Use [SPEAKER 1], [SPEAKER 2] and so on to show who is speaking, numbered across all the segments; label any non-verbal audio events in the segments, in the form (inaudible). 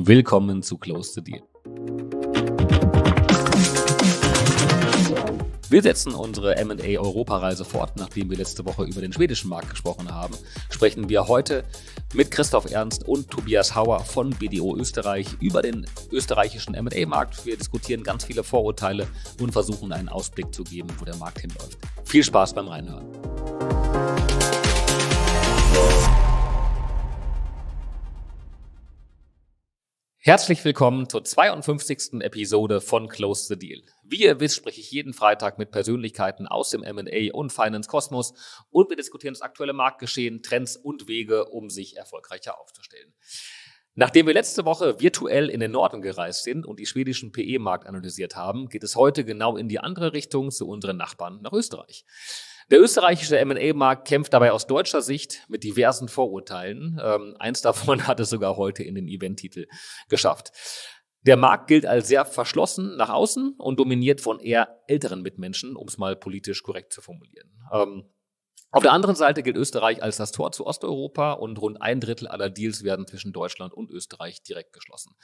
[SPEAKER 1] Willkommen zu Close the Deal. Wir setzen unsere MA Europareise fort. Nachdem wir letzte Woche über den schwedischen Markt gesprochen haben, sprechen wir heute mit Christoph Ernst und Tobias Hauer von BDO Österreich über den österreichischen MA-Markt. Wir diskutieren ganz viele Vorurteile und versuchen einen Ausblick zu geben, wo der Markt hinläuft. Viel Spaß beim Reinhören. Herzlich willkommen zur 52. Episode von Close the Deal. Wie ihr wisst, spreche ich jeden Freitag mit Persönlichkeiten aus dem M&A und Finance Kosmos und wir diskutieren das aktuelle Marktgeschehen, Trends und Wege, um sich erfolgreicher aufzustellen. Nachdem wir letzte Woche virtuell in den Norden gereist sind und die schwedischen PE-Markt analysiert haben, geht es heute genau in die andere Richtung zu unseren Nachbarn nach Österreich. Der österreichische M&A-Markt kämpft dabei aus deutscher Sicht mit diversen Vorurteilen. Ähm, eins davon (laughs) hat es sogar heute in den Eventtitel geschafft. Der Markt gilt als sehr verschlossen nach außen und dominiert von eher älteren Mitmenschen, um es mal politisch korrekt zu formulieren. Ähm, auf der anderen Seite gilt Österreich als das Tor zu Osteuropa und rund ein Drittel aller Deals werden zwischen Deutschland und Österreich direkt geschlossen.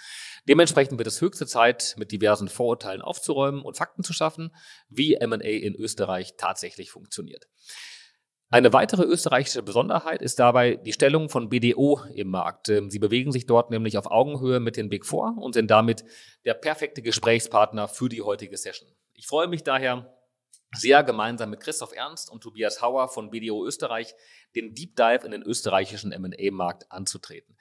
[SPEAKER 1] Dementsprechend wird es höchste Zeit, mit diversen Vorurteilen aufzuräumen und Fakten zu schaffen, wie M&A in Österreich tatsächlich funktioniert. Eine weitere österreichische Besonderheit ist dabei die Stellung von BDO im Markt. Sie bewegen sich dort nämlich auf Augenhöhe mit den Big Four und sind damit der perfekte Gesprächspartner für die heutige Session. Ich freue mich daher, sie ja gemeinsam mit Christoph Ernst und Tobias Hauer von BDO Österreich den Deep Dive in den österreichischen M&A-Markt anzutreten.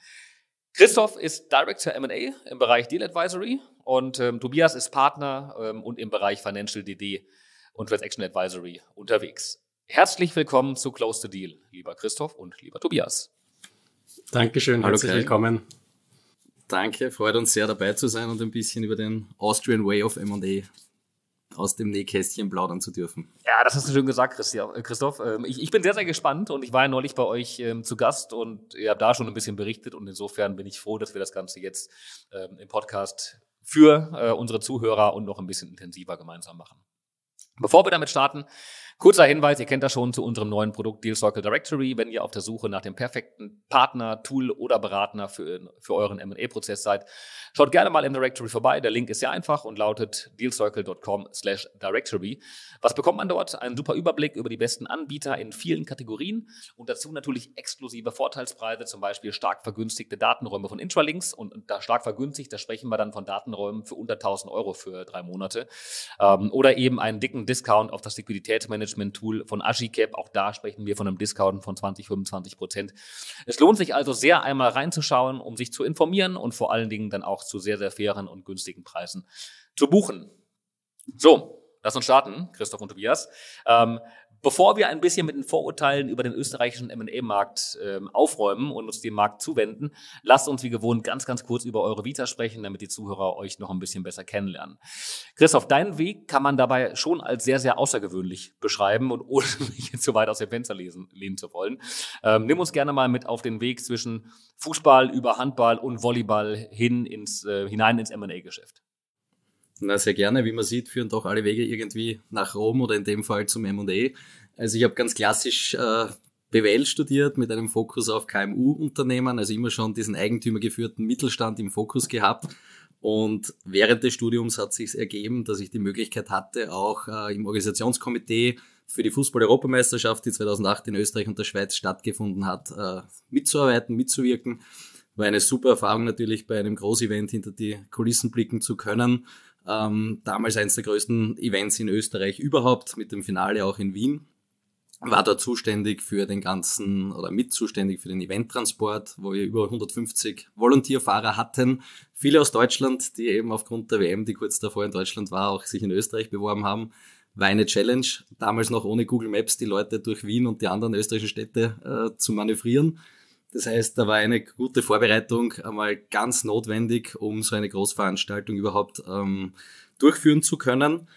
[SPEAKER 1] Christoph ist Director M&A im Bereich Deal Advisory und ähm, Tobias ist Partner ähm, und im Bereich Financial DD und Transaction Advisory unterwegs. Herzlich willkommen zu Close the Deal, lieber Christoph und lieber Tobias.
[SPEAKER 2] Dankeschön, Hallo, herzlich Kai. willkommen.
[SPEAKER 1] Danke, freut uns sehr
[SPEAKER 2] dabei zu sein und ein bisschen über den Austrian Way of M&A aus dem Nähkästchen plaudern zu dürfen.
[SPEAKER 1] Ja, das hast du schön gesagt, äh, Christoph. Ähm, ich, ich bin sehr, sehr gespannt und ich war ja neulich bei euch ähm, zu Gast und ihr habt da schon ein bisschen berichtet und insofern bin ich froh, dass wir das Ganze jetzt ähm, im Podcast für äh, unsere Zuhörer und noch ein bisschen intensiver gemeinsam machen. Bevor wir damit starten, Kurzer Hinweis, ihr kennt das schon zu unserem neuen Produkt Deal Circle Directory. Wenn ihr auf der Suche nach dem perfekten Partner, Tool oder Berater für, für euren M&A-Prozess seid, schaut gerne mal im Directory vorbei. Der Link ist sehr einfach und lautet dealcircle.com slash directory. Was bekommt man dort? Einen super Überblick über die besten Anbieter in vielen Kategorien und dazu natürlich exklusive Vorteilspreise, zum Beispiel stark vergünstigte Datenräume von Intralinks und da stark vergünstigt, da sprechen wir dann von Datenräumen für unter 1000 Euro für drei Monate ähm, oder eben einen dicken Discount auf das Liquiditätsmanagement Management-Tool von Agicap. Auch da sprechen wir von einem Discount von 20, 25 Prozent. Es lohnt sich also sehr, einmal reinzuschauen, um sich zu informieren und vor allen Dingen dann auch zu sehr, sehr fairen und günstigen Preisen zu buchen. So, Lass uns starten, Christoph und Tobias. Ähm, Bevor wir ein bisschen mit den Vorurteilen über den österreichischen M&A-Markt äh, aufräumen und uns dem Markt zuwenden, lasst uns wie gewohnt ganz, ganz kurz über eure Vita sprechen, damit die Zuhörer euch noch ein bisschen besser kennenlernen. Christoph, deinen Weg kann man dabei schon als sehr, sehr außergewöhnlich beschreiben und ohne (laughs) mich jetzt zu weit aus dem Fenster lesen, lehnen zu wollen. Ähm, nimm uns gerne mal mit auf den Weg zwischen Fußball über Handball und Volleyball hin ins, äh, hinein ins M&A-Geschäft.
[SPEAKER 2] Na, äh, sehr gerne. Wie man sieht, führen doch alle Wege irgendwie nach Rom oder in dem Fall zum MA. E. Also ich habe ganz klassisch äh, BWL studiert mit einem Fokus auf KMU-Unternehmen, also immer schon diesen eigentümergeführten Mittelstand im Fokus gehabt. Und während des Studiums hat sich ergeben, dass ich die Möglichkeit hatte, auch äh, im Organisationskomitee für die Fußball-Europameisterschaft, die 2008 in Österreich und der Schweiz stattgefunden hat, äh, mitzuarbeiten, mitzuwirken. War eine super Erfahrung natürlich, bei einem Großevent hinter die Kulissen blicken zu können ähm, damals eines der größten Events in Österreich überhaupt, mit dem Finale auch in Wien. War dort zuständig für den ganzen oder mit zuständig für den Eventtransport, wo wir über 150 Volontierfahrer hatten. Viele aus Deutschland, die eben aufgrund der WM, die kurz davor in Deutschland war, auch sich in Österreich beworben haben war eine Challenge, damals noch ohne Google Maps die Leute durch Wien und die anderen österreichischen Städte äh, zu manövrieren. Das heißt, da war eine gute Vorbereitung einmal ganz notwendig, um so eine Großveranstaltung überhaupt ähm, durchführen zu können.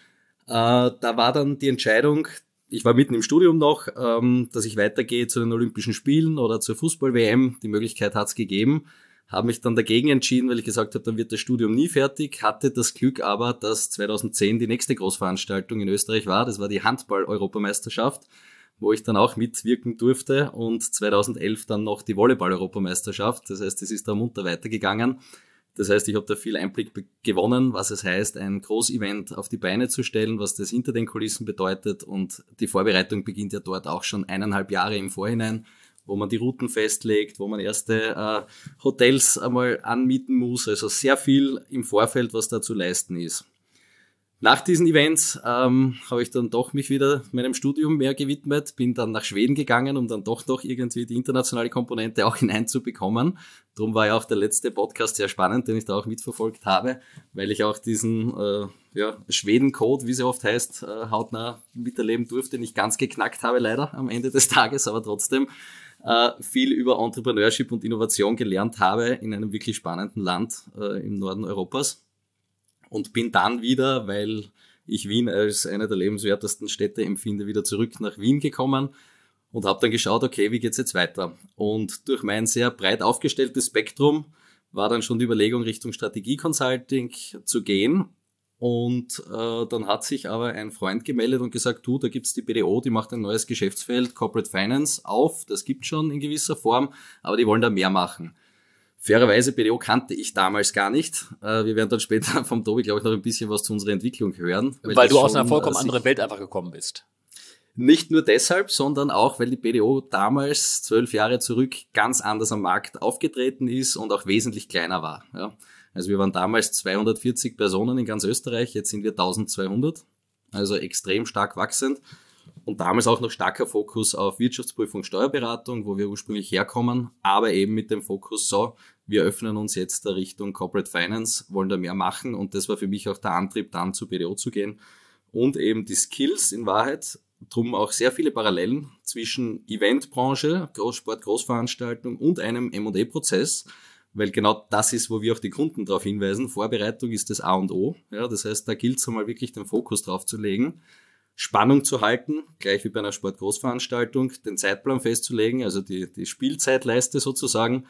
[SPEAKER 2] Äh, da war dann die Entscheidung, ich war mitten im Studium noch, ähm, dass ich weitergehe zu den Olympischen Spielen oder zur Fußball-WM. Die Möglichkeit hat es gegeben. Habe mich dann dagegen entschieden, weil ich gesagt habe, dann wird das Studium nie fertig. Hatte das Glück aber, dass 2010 die nächste Großveranstaltung in Österreich war. Das war die Handball-Europameisterschaft wo ich dann auch mitwirken durfte und 2011 dann noch die Volleyball-Europameisterschaft. Das heißt, es ist da munter weitergegangen. Das heißt, ich habe da viel Einblick gewonnen, was es heißt, ein Großevent auf die Beine zu stellen, was das hinter den Kulissen bedeutet. Und die Vorbereitung beginnt ja dort auch schon eineinhalb Jahre im Vorhinein, wo man die Routen festlegt, wo man erste äh, Hotels einmal anmieten muss. Also sehr viel im Vorfeld, was da zu leisten ist. Nach diesen Events ähm, habe ich dann doch mich wieder meinem Studium mehr gewidmet, bin dann nach Schweden gegangen, um dann doch noch irgendwie die internationale Komponente auch (laughs) hineinzubekommen. Darum war ja auch der letzte Podcast sehr spannend, den ich da auch mitverfolgt habe, weil ich auch diesen äh, ja, Schweden-Code, wie sie oft heißt, äh, hautnah miterleben durfte, nicht ganz geknackt habe leider am Ende des (laughs) Tages, aber trotzdem äh, viel über Entrepreneurship und Innovation gelernt habe in einem wirklich spannenden Land äh, im Norden Europas und bin dann wieder, weil ich Wien als eine der lebenswertesten Städte empfinde, wieder zurück nach Wien gekommen und habe dann geschaut, okay, wie geht es jetzt weiter? Und durch mein sehr breit aufgestelltes Spektrum war dann schon die Überlegung, Richtung Strategie Consulting zu gehen. Und äh, dann hat sich aber ein Freund gemeldet und gesagt, du, da gibt es die BDO, die macht ein neues Geschäftsfeld, Corporate Finance, auf. Das gibt's schon in gewisser Form, aber die wollen da mehr machen. Fairerweise BDO kannte ich damals gar nicht. Äh, wir werden dann später (laughs) vom Tobi, glaube ich, noch ein bisschen was zu unserer Entwicklung hören. Weil, weil du aus einer vollkommen äh, anderen
[SPEAKER 1] Welt einfach gekommen bist. Nicht
[SPEAKER 2] nur deshalb, sondern auch, weil die BDO damals, zwölf Jahre zurück, ganz anders am Markt aufgetreten ist und auch wesentlich kleiner war. Ja. Also wir waren damals 240 Personen in ganz Österreich, jetzt sind wir 1200, also extrem stark wachsend. Und damals auch noch starker Fokus auf Wirtschaftsprüfung, Steuerberatung, wo wir ursprünglich herkommen, aber eben mit dem Fokus so, wir öffnen uns jetzt der Richtung Corporate Finance, wollen da mehr machen und das war für mich auch der Antrieb, dann zu BDO zu gehen und eben die Skills in Wahrheit, drum auch sehr viele Parallelen zwischen Eventbranche, Großsport, Großveranstaltung und einem M&E-Prozess, weil genau das ist, wo wir auch die Kunden darauf hinweisen. Vorbereitung ist das A und O. Ja, das heißt, da gilt es einmal wirklich den Fokus drauf zu legen Spannung zu halten, gleich wie bei einer Sportgroßveranstaltung, den Zeitplan festzulegen, also die, die Spielzeitleiste sozusagen,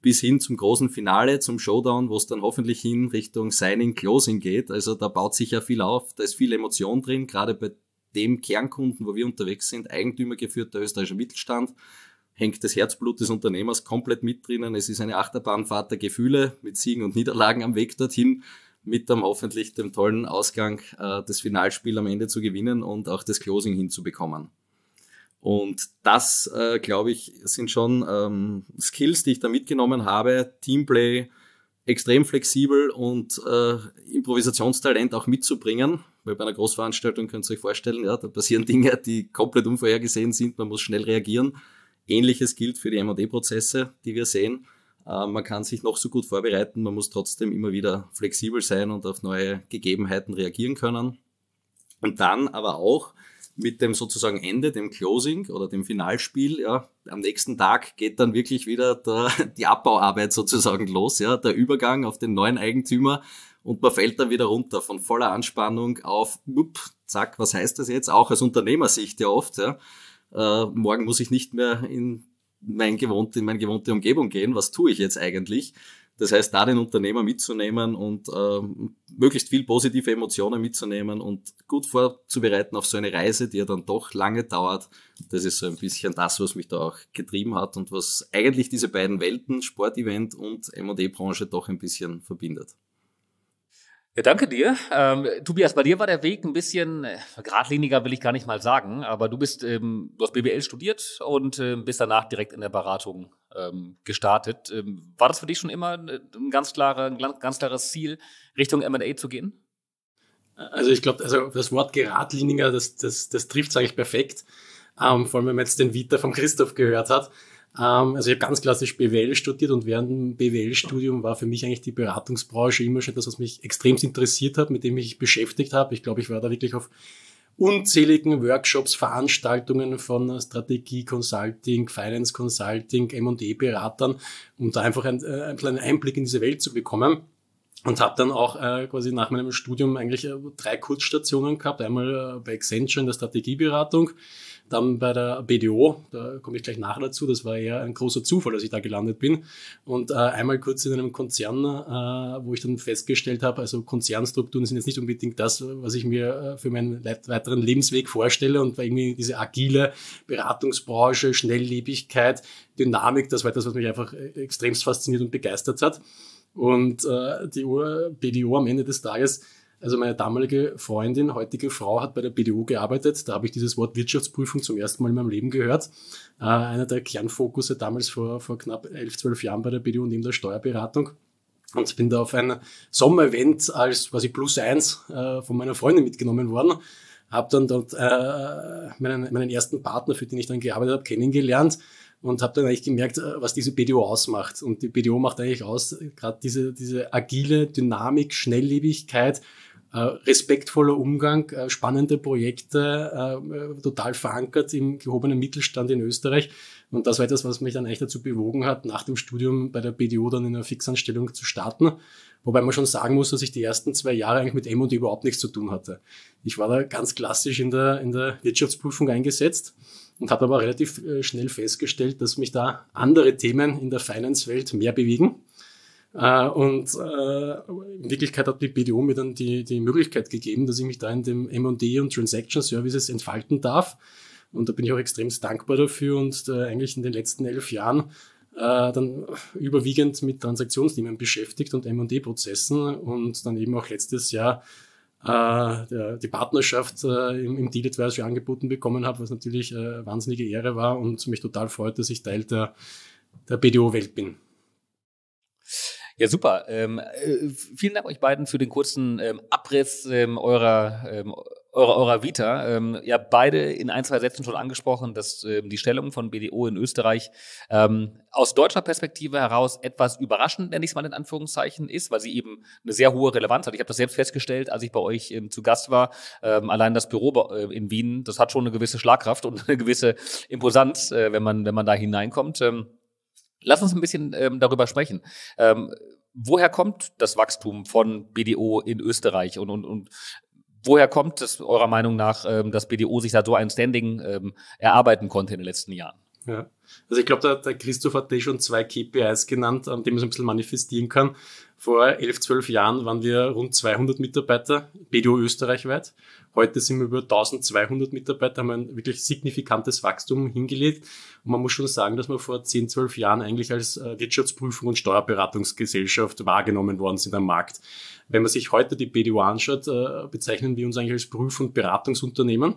[SPEAKER 2] bis hin zum großen Finale, zum Showdown, wo es dann hoffentlich hin Richtung Signing, Closing geht. Also da baut sich ja viel auf, da ist viel Emotion drin, gerade bei dem Kernkunden, wo wir unterwegs sind, Eigentümer geführter österreichischer Mittelstand, hängt das Herzblut des Unternehmers komplett mit drinnen. Es ist eine Achterbahnfahrt der Gefühle mit Siegen und Niederlagen am Weg dorthin mit dem hoffentlich dem tollen Ausgang äh, das Finalspiel am Ende zu gewinnen und auch das Closing hinzubekommen. Und das, äh, glaube ich, sind schon ähm, Skills, die ich da mitgenommen habe. Teamplay, extrem flexibel und äh, Improvisationstalent auch mitzubringen. Weil bei einer Großveranstaltung könnt ihr euch vorstellen, ja, da passieren Dinge, die komplett unvorhergesehen sind. Man muss schnell reagieren. Ähnliches gilt für die M&D-Prozesse, die wir sehen. Äh, man kann sich noch so gut vorbereiten, man muss trotzdem immer wieder flexibel sein und auf neue Gegebenheiten reagieren können. Und dann aber auch mit dem sozusagen Ende, dem Closing oder dem Finalspiel, ja, am nächsten Tag geht dann wirklich wieder der, (laughs) die Abbauarbeit sozusagen los, ja, der Übergang auf den neuen Eigentümer und man fällt dann wieder runter von voller Anspannung auf, upp, zack, was heißt das jetzt? Auch aus Unternehmersicht ja oft, ja. Äh, morgen muss ich nicht mehr in mein gewohnte, in meine gewohnte Umgebung gehen, was tue ich jetzt eigentlich? Das heißt, da den Unternehmer mitzunehmen und äh, möglichst viel positive Emotionen mitzunehmen und gut vorzubereiten auf so eine Reise, die ja dann doch lange dauert. Das ist so ein bisschen das, was mich da auch getrieben hat und was eigentlich diese beiden Welten, Sportevent
[SPEAKER 1] und M&E-Branche, doch ein bisschen verbindet. Ja, danke dir. Ähm, Tobias, bei dir war der Weg ein bisschen äh, geradliniger, will ich gar nicht mal sagen, aber du bist, ähm, du hast BWL studiert und äh, bist danach direkt in der Beratung ähm, gestartet. Ähm, war das für dich schon immer äh, ein ganz, klare, ein ganz klares Ziel, Richtung M&A zu gehen? Also ich glaube, also
[SPEAKER 3] das Wort geradliniger, das, das, das trifft es eigentlich perfekt. Ähm, vor allem, wenn man jetzt den Vita von Christoph gehört hat. Ähm, also ich habe ganz klassisch BWL studiert und während dem BWL-Studium war für mich eigentlich die Beratungsbranche immer schon das, was mich extremst interessiert hat, mit dem ich mich beschäftigt habe. Ich glaube, ich war da wirklich auf unzähligen Workshops, Veranstaltungen von Strategie Consulting, Finance Consulting, M&E-Beratern, um da einfach einen, äh, einen kleinen Einblick in diese Welt zu bekommen und habe dann auch äh, quasi nach meinem Studium eigentlich äh, drei Kurzstationen gehabt. Einmal äh, bei Accenture in der Strategieberatung, dann bei der BDO, da komme ich gleich nachher dazu, das war eher ein großer Zufall, dass ich da gelandet bin. Und äh, einmal kurz in einem Konzern, äh, wo ich dann festgestellt habe, also Konzernstrukturen sind jetzt nicht unbedingt das, was ich mir äh, für meinen weiteren Lebensweg vorstelle. Und war irgendwie diese agile Beratungsbranche, Schnelllebigkeit, Dynamik, das war etwas, was mich einfach äh, extremst fasziniert und begeistert hat. Und äh, die BDO am Ende des Tages also meine damalige Freundin, heutige Frau, hat bei der BDO gearbeitet. Da habe ich dieses Wort Wirtschaftsprüfung zum ersten Mal in meinem Leben gehört. Äh, einer der Kernfokusse damals vor, vor knapp elf, zwölf Jahren bei der BDO neben der Steuerberatung. Und bin da auf ein Sommer-Event als quasi Plus eins äh, von meiner Freundin mitgenommen worden. Habe dann dort äh, meinen, meinen ersten Partner, für den ich dann gearbeitet habe, kennengelernt und habe dann eigentlich gemerkt, äh, was diese BDO ausmacht. Und die BDO macht eigentlich aus, gerade diese, diese agile Dynamik, Schnelllebigkeit äh, respektvoller Umgang, äh, spannende Projekte, äh, total verankert im gehobenen Mittelstand in Österreich. Und das war etwas, was mich dann eigentlich dazu bewogen hat, nach dem Studium bei der BDO dann in einer Fixanstellung zu starten. Wobei man schon sagen muss, dass ich die ersten zwei Jahre eigentlich mit M&D e überhaupt nichts zu tun hatte. Ich war da ganz klassisch in der, in der Wirtschaftsprüfung eingesetzt und habe aber relativ schnell festgestellt, dass mich da andere Themen in der Finance-Welt mehr bewegen. Äh, und äh, in Wirklichkeit hat die BDO mir dann die, die Möglichkeit gegeben, dass ich mich da in dem M&D und Transaction Services entfalten darf. Und da bin ich auch extrem dankbar dafür und äh, eigentlich in den letzten elf Jahren äh, dann überwiegend mit Transaktionsthemen beschäftigt und M&D-Prozessen und dann eben auch letztes Jahr äh, die Partnerschaft äh, im, im Deal Advisory angeboten bekommen habe, was natürlich eine äh, wahnsinnige Ehre war und mich total freut, dass ich Teil der, der BDO-Welt bin.
[SPEAKER 1] Ja, super. Ähm, äh, vielen Dank euch beiden für den kurzen ähm, Abriss ähm, eurer, ähm, eurer, eurer Vita. Ähm, ihr habt beide in ein, zwei Sätzen schon angesprochen, dass ähm, die Stellung von BDO in Österreich ähm, aus deutscher Perspektive heraus etwas überraschend, nenne ich es mal in Anführungszeichen, ist, weil sie eben eine sehr hohe Relevanz hat. Ich habe das selbst festgestellt, als ich bei euch ähm, zu Gast war. Ähm, allein das Büro äh, in Wien, das hat schon eine gewisse Schlagkraft und (laughs) eine gewisse Imposanz, äh, wenn, man, wenn man da hineinkommt. Ähm, Lass uns ein bisschen ähm, darüber sprechen. Ähm, woher kommt das Wachstum von BDO in Österreich und, und, und woher kommt es eurer Meinung nach, ähm, dass BDO sich da so ein Standing ähm, erarbeiten konnte in den letzten Jahren?
[SPEAKER 3] Ja. Also ich glaube, der, der Christoph hat schon zwei KPIs genannt, an dem man es ein bisschen manifestieren kann. Vor elf, zwölf Jahren waren wir rund 200 Mitarbeiter, BDO österreichweit. Heute sind wir über 1200 Mitarbeiter, haben ein wirklich signifikantes Wachstum hingelegt. Und man muss schon sagen, dass wir vor 10, 12 Jahren eigentlich als äh, Wirtschaftsprüfung und Steuerberatungsgesellschaft wahrgenommen worden sind am Markt. Wenn man sich heute die BDO anschaut, äh, bezeichnen wir uns eigentlich als Prüf- und Beratungsunternehmen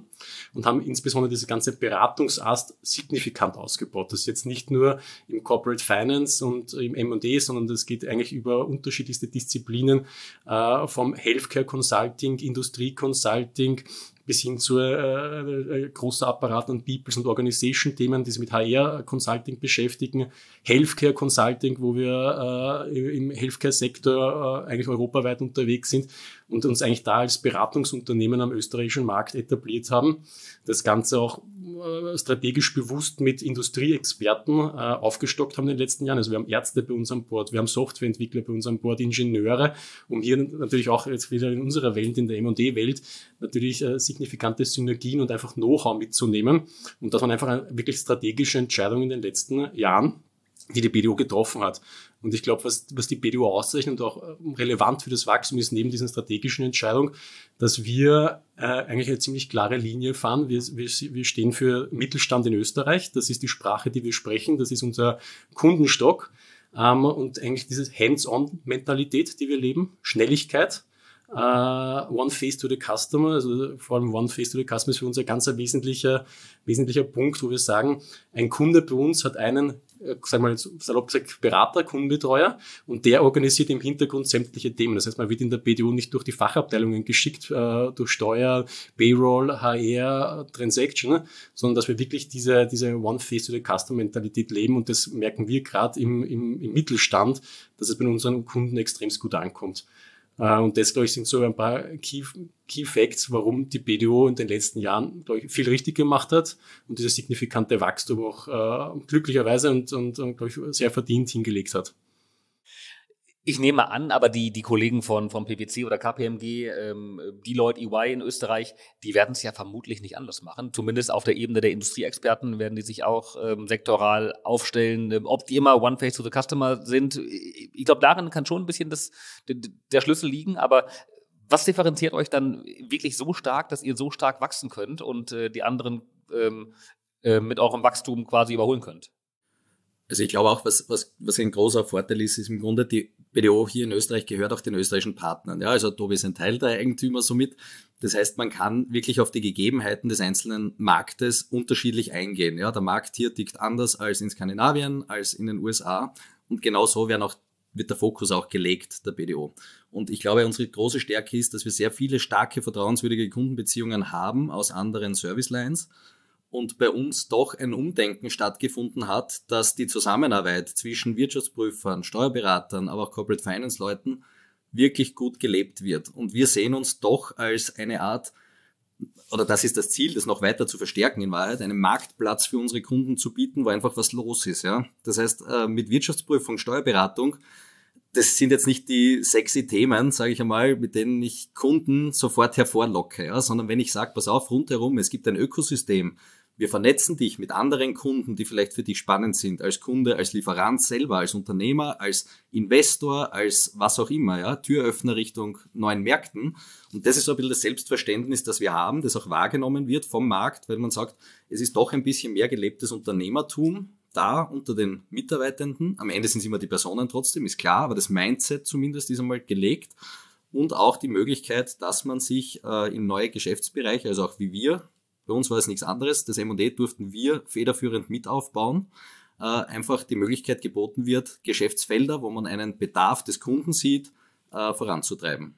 [SPEAKER 3] und haben insbesondere diese ganze Beratungsast signifikant ausgebaut. Das ist jetzt nicht nur im Corporate Finance und im M&E, sondern das geht eigentlich über unterschiedlichste Disziplinen äh, vom Healthcare Consulting, Industrie Consulting, think bis hin zu äh, äh großer Apparat an Peoples- und Organization-Themen, die sich mit HR-Consulting beschäftigen, Healthcare-Consulting, wo wir äh, im Healthcare-Sektor äh, eigentlich europaweit unterwegs sind und uns eigentlich da als Beratungsunternehmen am österreichischen Markt etabliert haben. Das Ganze auch äh, strategisch bewusst mit Industrieexperten äh, aufgestockt haben in den letzten Jahren. Also wir haben Ärzte bei uns an Bord, wir haben Softwareentwickler bei uns an Bord, Ingenieure, um hier natürlich auch jetzt wieder in unserer Welt, in der M&D-Welt, natürlich äh, signifikante Synergien und einfach Know-how mitzunehmen. Und das waren einfach äh, wirklich strategische Entscheidungen in den letzten Jahren, die die BDO getroffen hat. Und ich glaube, was, was die BDO auszeichnet und auch ähm, relevant für das Wachstum ist, neben diesen strategischen Entscheidungen, dass wir äh, eigentlich eine ziemlich klare Linie fahren. Wir, wir, wir stehen für Mittelstand in Österreich. Das ist die Sprache, die wir sprechen. Das ist unser Kundenstock. Ähm, und eigentlich diese Hands-on-Mentalität, die wir leben, Schnelligkeit Uh, one Face to the Customer, also vor allem One Face to the Customer ist für uns ein ganz wesentlicher, wesentlicher Punkt, wo wir sagen, ein Kunde bei uns hat einen, äh, sagen wir jetzt salopp gesagt, Berater, Kundenbetreuer und der organisiert im Hintergrund sämtliche Themen. Das heißt, man wird in der BDU nicht durch die Fachabteilungen geschickt, uh, durch Steuer, Payroll, HR, Transaction, ne, sondern dass wir wirklich diese, diese One Face to the Customer Mentalität leben und das merken wir gerade im, im, im Mittelstand, dass es bei unseren Kunden extremst gut ankommt. Äh, und das, glaube ich, sind so ein paar Key, Key Facts, warum die BDO in den letzten Jahren, glaube ich, viel richtig gemacht hat und dieses signifikante Wachstum
[SPEAKER 1] auch äh, glücklicherweise und, und, und glaube ich, sehr verdient hingelegt hat. Ich nehme an, aber die, die Kollegen von, vom PPC oder KPMG, ähm, Deloitte, EY in Österreich, die werden es ja vermutlich nicht anders machen. Zumindest auf der Ebene der Industrieexperten werden die sich auch ähm, sektoral aufstellen. Ähm, ob die immer One Face to the Customer sind, ich glaube, darin kann schon ein bisschen das, der Schlüssel liegen, aber was differenziert euch dann wirklich so stark, dass ihr so stark wachsen könnt und äh, die anderen ähm, äh, mit eurem Wachstum quasi überholen könnt?
[SPEAKER 2] Also ich glaube auch, was, was, was ein großer Vorteil ist, ist im Grunde, die BDO hier in Österreich gehört auch den österreichischen Partnern. Ja, also Tobi ist ein Teil der Eigentümer somit. Das heißt, man kann wirklich auf die Gegebenheiten des einzelnen Marktes unterschiedlich eingehen. Ja, der Markt hier tickt anders als in Skandinavien, als in den USA. Und genau so werden auch wird der Fokus auch gelegt, der BDO. Und ich glaube, unsere große Stärke ist, dass wir sehr viele starke, vertrauenswürdige Kundenbeziehungen haben aus anderen Service Lines und bei uns doch ein Umdenken stattgefunden hat, dass die Zusammenarbeit zwischen Wirtschaftsprüfern, Steuerberatern, aber auch Corporate Finance Leuten wirklich gut gelebt wird. Und wir sehen uns doch als eine Art, oder das ist das Ziel, das noch weiter zu verstärken in Wahrheit, einen Marktplatz für unsere Kunden zu bieten, wo einfach was los ist. Ja? Das heißt, äh, mit Wirtschaftsprüfung, Steuerberatung, das sind jetzt nicht die sexy Themen, sage ich einmal, mit denen ich Kunden sofort hervorlocke, ja? sondern wenn ich sage, pass auf, rundherum, es gibt ein Ökosystem, wir vernetzen dich mit anderen Kunden, die vielleicht für dich spannend sind, als Kunde, als Lieferant selber, als Unternehmer, als Investor, als was auch immer, ja, Türöffner Richtung neuen Märkten. Und das ist so ein bisschen das Selbstverständnis, das wir haben, das auch wahrgenommen wird vom Markt, weil man sagt, es ist doch ein bisschen mehr gelebtes Unternehmertum da unter den Mitarbeitenden. Am Ende sind es immer die Personen trotzdem, ist klar, aber das Mindset zumindest ist einmal gelegt und auch die Möglichkeit, dass man sich äh, in neue Geschäftsbereiche, also auch wie wir, bei uns war es nichts anderes, das M&E durften wir federführend mit aufbauen, äh, einfach die Möglichkeit geboten wird, Geschäftsfelder, wo man einen Bedarf des Kunden sieht, äh, voranzutreiben.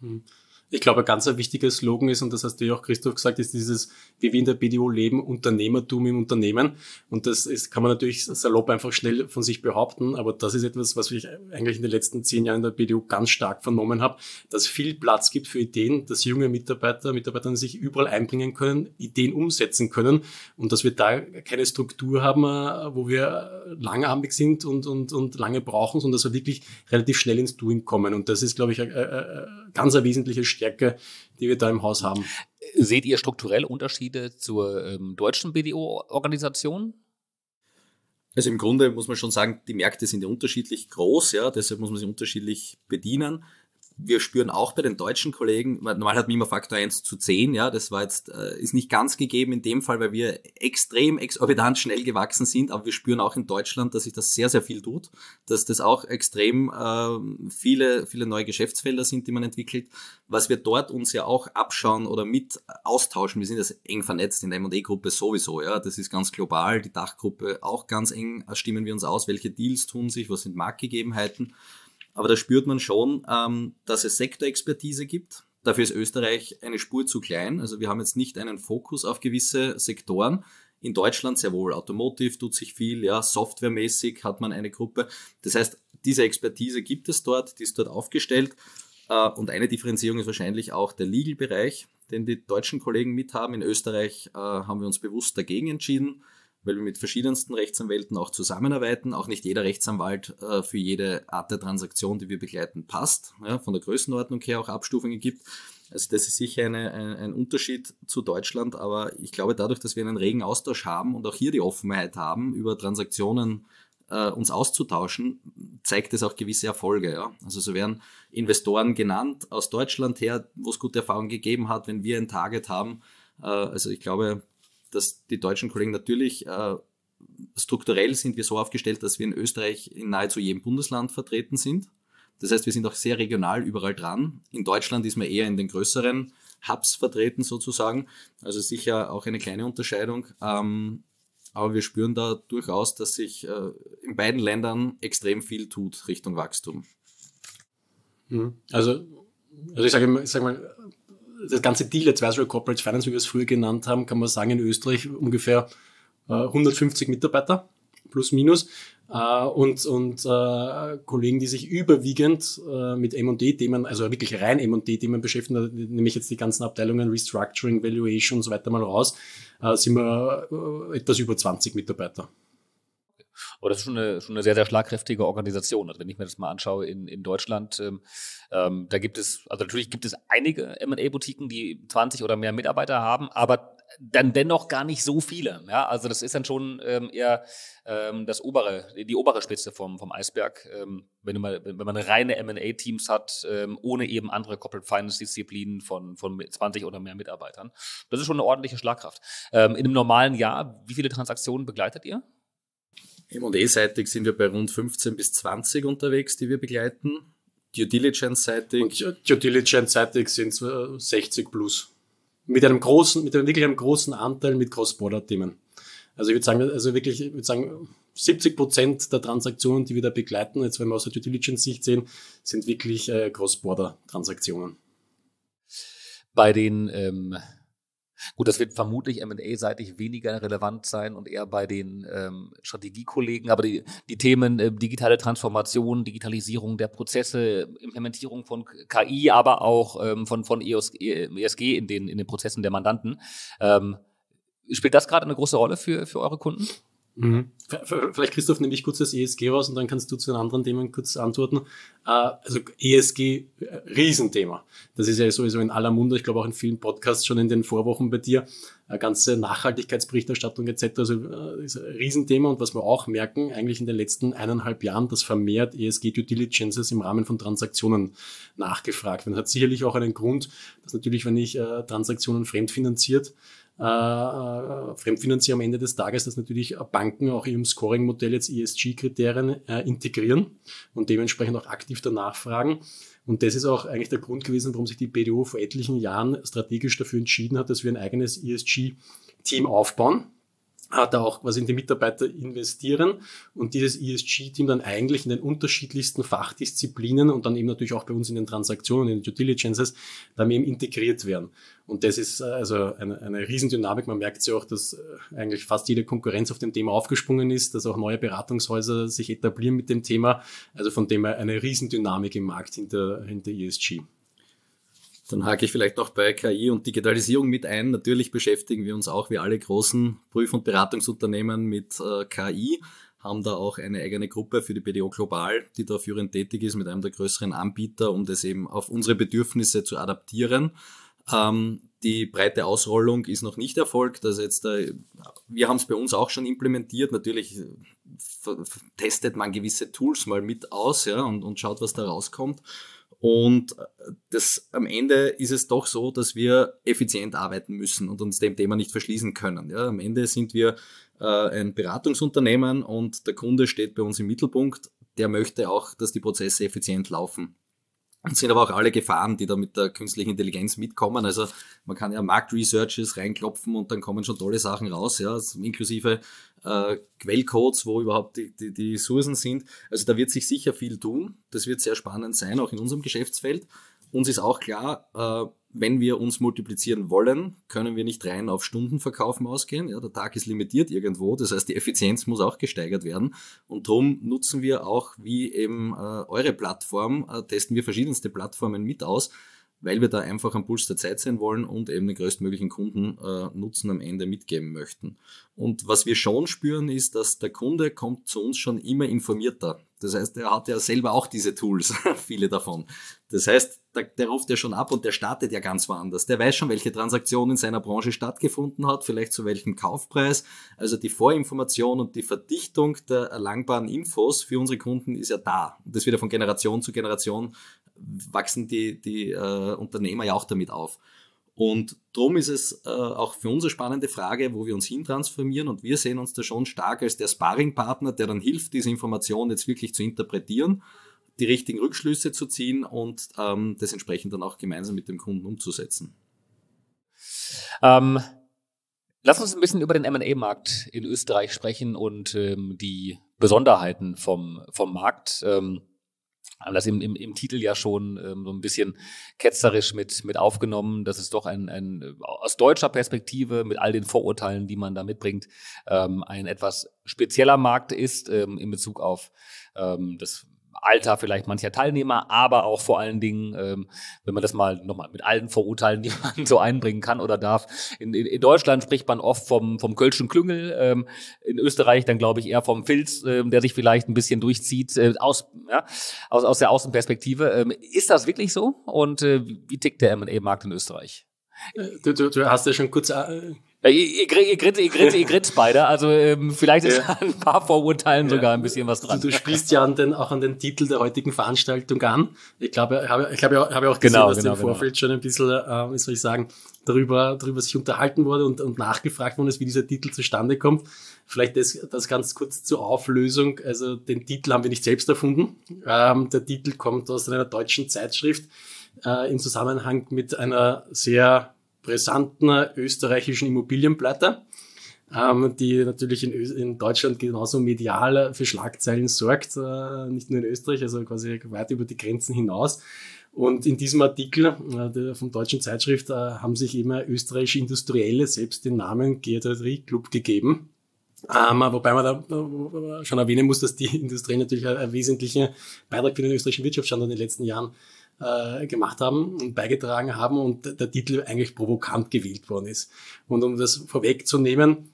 [SPEAKER 2] Hm ich glaube, ein ganz
[SPEAKER 3] wichtiger Slogan ist, und das hast du ja auch, Christoph, gesagt, ist dieses, wie wir in der BDO leben, Unternehmertum im Unternehmen. Und das ist, kann man natürlich salopp einfach schnell von sich behaupten, aber das ist etwas, was ich eigentlich in den letzten zehn Jahren in der BDO ganz stark vernommen habe, dass viel Platz gibt für Ideen, dass junge Mitarbeiter, Mitarbeiter sich überall einbringen können, Ideen umsetzen können und dass wir da keine Struktur haben, äh, wo wir langarmig sind und, und, und lange brauchen, sondern dass wir wirklich relativ schnell ins Doing kommen. Und das ist, glaube ich, ein, ein, äh, ein äh, ganz ein wesentliches Stärke,
[SPEAKER 1] die wir da im Haus haben. Seht ihr strukturell Unterschiede zur ähm, deutschen BDO-Organisation? Also im Grunde muss man schon sagen, die Märkte sind ja unterschiedlich groß,
[SPEAKER 2] ja, deshalb muss man sie unterschiedlich bedienen wir spüren auch bei den deutschen Kollegen, normal hat man immer Faktor 1 zu 10, ja, das war jetzt, äh, ist nicht ganz gegeben in dem Fall, weil wir extrem exorbitant schnell gewachsen sind, aber wir spüren auch in Deutschland, dass sich das sehr, sehr viel tut, dass das auch extrem äh, viele, viele neue Geschäftsfelder sind, die man entwickelt, was wir dort uns ja auch abschauen oder mit austauschen. Wir sind das eng vernetzt in der M&E-Gruppe sowieso, ja, das ist ganz global, die Dachgruppe auch ganz eng, äh, stimmen wir uns aus, welche Deals tun sich, was sind Marktgegebenheiten, aber da spürt man schon, ähm, dass es Sektorexpertise gibt. Dafür ist Österreich eine Spur zu klein. Also wir haben jetzt nicht einen Fokus auf gewisse Sektoren. In Deutschland sehr wohl. Automotive tut sich viel, ja, softwaremäßig hat man eine Gruppe. Das heißt, diese Expertise gibt es dort, die ist dort aufgestellt. Äh, und eine Differenzierung ist wahrscheinlich auch der Legal-Bereich, den die deutschen Kollegen mithaben. In Österreich äh, haben wir uns bewusst dagegen entschieden weil wir mit verschiedensten Rechtsanwälten auch zusammenarbeiten. Auch nicht jeder Rechtsanwalt äh, für jede Art der Transaktion, die wir begleiten, passt. Ja, von der Größenordnung her auch Abstufungen gibt. Also das ist sicher eine, ein, ein, Unterschied zu Deutschland, aber ich glaube dadurch, dass wir einen regen Austausch haben und auch hier die Offenheit haben, über Transaktionen äh, uns auszutauschen, zeigt es auch gewisse Erfolge. Ja? Also so werden Investoren genannt aus Deutschland her, wo es gute Erfahrungen gegeben hat, wenn wir ein Target haben. Äh, also ich glaube, dass die deutschen Kollegen natürlich äh, strukturell sind wir so aufgestellt, dass wir in Österreich in nahezu jedem Bundesland vertreten sind. Das heißt, wir sind auch sehr regional überall dran. In Deutschland ist man eher in den größeren Hubs vertreten sozusagen. Also sicher auch eine kleine Unterscheidung. Ähm, aber wir spüren da durchaus, dass sich äh, in beiden Ländern extrem viel tut Richtung Wachstum. Mhm. Also, also ich sage sag mal,
[SPEAKER 3] das ganze Deal Advisory Corporate Finance, wie wir es früher genannt haben, kann man sagen, in Österreich ungefähr äh, 150 Mitarbeiter, plus minus, äh, und, und äh, Kollegen, die sich überwiegend äh, mit M&D-Themen, also wirklich rein M&D-Themen beschäftigen, nehme ich jetzt die ganzen Abteilungen Restructuring, Valuation und so weiter mal raus, äh, sind wir äh, etwas über 20 Mitarbeiter.
[SPEAKER 1] Aber das ist schon eine, schon eine sehr, sehr schlagkräftige Organisation. Also wenn ich mir das mal anschaue in, in Deutschland, ähm, ähm, da gibt es, also natürlich gibt es einige MA-Boutiquen, die 20 oder mehr Mitarbeiter haben, aber dann dennoch gar nicht so viele. Ja, also das ist dann schon ähm, eher ähm, das obere, die obere Spitze vom, vom Eisberg. Ähm, wenn, man, wenn man reine MA-Teams hat, ähm, ohne eben andere Corporate Finance-Disziplinen von, von 20 oder mehr Mitarbeitern. Das ist schon eine ordentliche Schlagkraft. Ähm, in einem normalen Jahr, wie viele Transaktionen begleitet ihr? M&E-seitig sind wir bei rund 15 bis 20 unterwegs,
[SPEAKER 2] die wir begleiten. Due Diligence-seitig? Due Diligence-seitig sind es
[SPEAKER 3] 60 plus. Mit einem großen, mit einem wirklich einem großen Anteil mit Cross-Border-Themen. Also ich würde sagen, also wirklich, ich würde sagen, 70 Prozent der Transaktionen, die wir da begleiten, jetzt wenn wir aus der Due
[SPEAKER 1] Diligence-Sicht sehen, sind wirklich äh, Cross-Border-Transaktionen. Bei den ähm, Gut, das wird vermutlich MA-seitig weniger relevant sein und eher bei den ähm, Strategiekollegen, aber die, die Themen äh, digitale Transformation, Digitalisierung der Prozesse, Implementierung von KI, aber auch ähm, von, von EOS, ESG e in den, in den Prozessen der Mandanten. Ähm, spielt das gerade eine große Rolle für, für eure Kunden? Mhm. Vielleicht,
[SPEAKER 3] Christoph, nehme ich kurz das ESG raus und dann kannst du zu den anderen Themen kurz antworten. Äh, also ESG, äh, Riesenthema. Das ist ja sowieso in aller Munde, ich glaube auch in vielen Podcasts schon in den Vorwochen bei dir. Äh, ganze Nachhaltigkeitsberichterstattung etc. Also ist ein Riesenthema. Und was wir auch merken, eigentlich in den letzten eineinhalb Jahren, dass vermehrt ESG Due Diligences im Rahmen von Transaktionen nachgefragt werden. Das hat sicherlich auch einen Grund, dass natürlich, wenn ich Transaktionen fremdfinanziert äh, äh, Fremdfinanzier am Ende des Tages, dass natürlich Banken auch ihrem Scoring-Modell jetzt ESG-Kriterien äh, integrieren und dementsprechend auch aktiv danach fragen. Und das ist auch eigentlich der Grund gewesen, warum sich die BDO vor etlichen Jahren strategisch dafür entschieden hat, dass wir ein eigenes ESG-Team aufbauen da auch quasi in die Mitarbeiter investieren und dieses ESG-Team dann eigentlich in den unterschiedlichsten Fachdisziplinen und dann eben natürlich auch bei uns in den Transaktionen, in den Due Diligences, dann eben integriert werden. Und das ist äh, also eine, eine Riesendynamik. Man merkt ja auch, dass äh, eigentlich fast jede Konkurrenz auf dem Thema aufgesprungen ist, dass auch neue Beratungshäuser sich etablieren mit dem Thema. Also von dem
[SPEAKER 2] her eine Riesendynamik im Markt hinter, hinter ESG. Dann hake ich vielleicht auch bei KI und Digitalisierung mit ein. Natürlich beschäftigen wir uns auch wie alle großen Prüf- und Beratungsunternehmen mit äh, KI, haben da auch eine eigene Gruppe für die BDO Global, die da führend tätig ist mit einem der größeren Anbieter, um das eben auf unsere Bedürfnisse zu adaptieren. Ähm, die breite Ausrollung ist noch nicht erfolgt. Also jetzt, äh, wir haben es bei uns auch schon implementiert. Natürlich äh, testet man gewisse Tools mal mit aus ja, und, und schaut, was da rauskommt. Und äh, das, am Ende ist es doch so, dass wir effizient arbeiten müssen und uns dem Thema nicht verschließen können. Ja, am Ende sind wir äh, ein Beratungsunternehmen und der Kunde steht bei uns im Mittelpunkt. Der möchte auch, dass die Prozesse effizient laufen. Und sind aber auch alle Gefahren, die da mit der künstlichen Intelligenz mitkommen. Also man kann ja Marktresearches reinklopfen und dann kommen schon tolle Sachen raus, ja, also inklusive äh, Quellcodes, wo überhaupt die, die, die Sourcen sind. Also da wird sich sicher viel tun. Das wird sehr spannend sein, auch in unserem Geschäftsfeld. Uns ist auch klar, äh, wenn wir uns multiplizieren wollen, können wir nicht rein auf Stundenverkaufen ausgehen. Ja, der Tag ist limitiert irgendwo, das heißt, die Effizienz muss auch gesteigert werden. Und darum nutzen wir auch, wie eben äh, eure Plattform, äh, testen wir verschiedenste Plattformen mit aus, weil wir da einfach am Puls der Zeit sein wollen und eben den größtmöglichen Kunden äh, Nutzen am Ende mitgeben möchten. Und was wir schon spüren, ist, dass der Kunde kommt zu uns schon immer informierter. Das heißt, er hat ja selber auch diese Tools, (laughs) viele davon. Das heißt, der, der, ruft ja schon ab und der startet ja ganz woanders. Der weiß schon, welche Transaktion in seiner Branche stattgefunden hat, vielleicht zu welchem Kaufpreis. Also die Vorinformation und die Verdichtung der erlangbaren Infos für unsere Kunden ist ja da. Und das wieder von Generation zu Generation wachsen die, die äh, Unternehmer ja auch damit auf. Und darum ist es äh, auch für uns eine spannende Frage, wo wir uns hintransformieren. Und wir sehen uns da schon stark als der Sparringpartner, der dann hilft, diese Information jetzt wirklich zu interpretieren, die richtigen Rückschlüsse zu ziehen und ähm, das entsprechend dann auch gemeinsam mit dem Kunden umzusetzen.
[SPEAKER 1] Ähm, lass uns ein bisschen über den MA-Markt in Österreich sprechen und ähm, die Besonderheiten vom, vom Markt. Ähm, das im, im, im Titel ja schon ähm, so ein bisschen ketzerisch mit, mit aufgenommen, dass es doch ein, ein äh, aus deutscher Perspektive mit all den Vorurteilen, die man da mitbringt, ähm, ein etwas spezieller Markt ist ähm, in Bezug auf ähm, das Alter vielleicht mancher Teilnehmer, aber auch vor allen Dingen, ähm, wenn man das mal nochmal mit allen Vorurteilen, (laughs) die man so einbringen kann oder darf. In, in, in Deutschland spricht man oft vom, vom Kölschen Klüngel, ähm, in Österreich dann glaube ich eher vom Filz, ähm, der sich vielleicht ein bisschen durchzieht äh, aus, ja, aus, aus der Außenperspektive. Ähm, ist das wirklich so und äh, wie tickt der M&A-Markt in Österreich? Äh, du, du, du hast ja schon kurz äh, Ihr grinst beide, also
[SPEAKER 3] ähm, vielleicht ist ja. ein paar Vorurteilen ja. sogar ein bisschen was dran. Du, du spielst ja an den, auch an den Titel der heutigen Veranstaltung an. Ich glaube, ich habe, ich habe, habe auch gesehen, genau, dass genau, im genau. Vorfeld schon ein bisschen, äh, wie soll ich sagen, darüber, darüber sich unterhalten wurde und, und nachgefragt worden ist, wie dieser Titel zustande kommt. Vielleicht das, das ganz kurz zur Auflösung. Also den Titel haben wir nicht selbst erfunden. Ähm, der Titel kommt aus einer deutschen Zeitschrift äh, im Zusammenhang mit einer sehr brisanten äh, österreichischen Immobilienplatte, ähm, die natürlich in, in Deutschland genauso medial äh, für Schlagzeilen sorgt, äh, nicht nur in Österreich, also quasi weit über die Grenzen hinaus. Und in diesem Artikel äh, vom deutschen Zeitschrift äh, haben sich immer österreichische Industrielle selbst den Namen Geodatrie Club gegeben. Ähm, wobei man da äh, schon erwähnen muss, dass die Industrie natürlich einen wesentlichen Beitrag für den österreichischen Wirtschaftsstand in den letzten Jahren äh, gemacht haben und beigetragen haben und der Titel eigentlich provokant gewählt worden ist. Und um das vorwegzunehmen,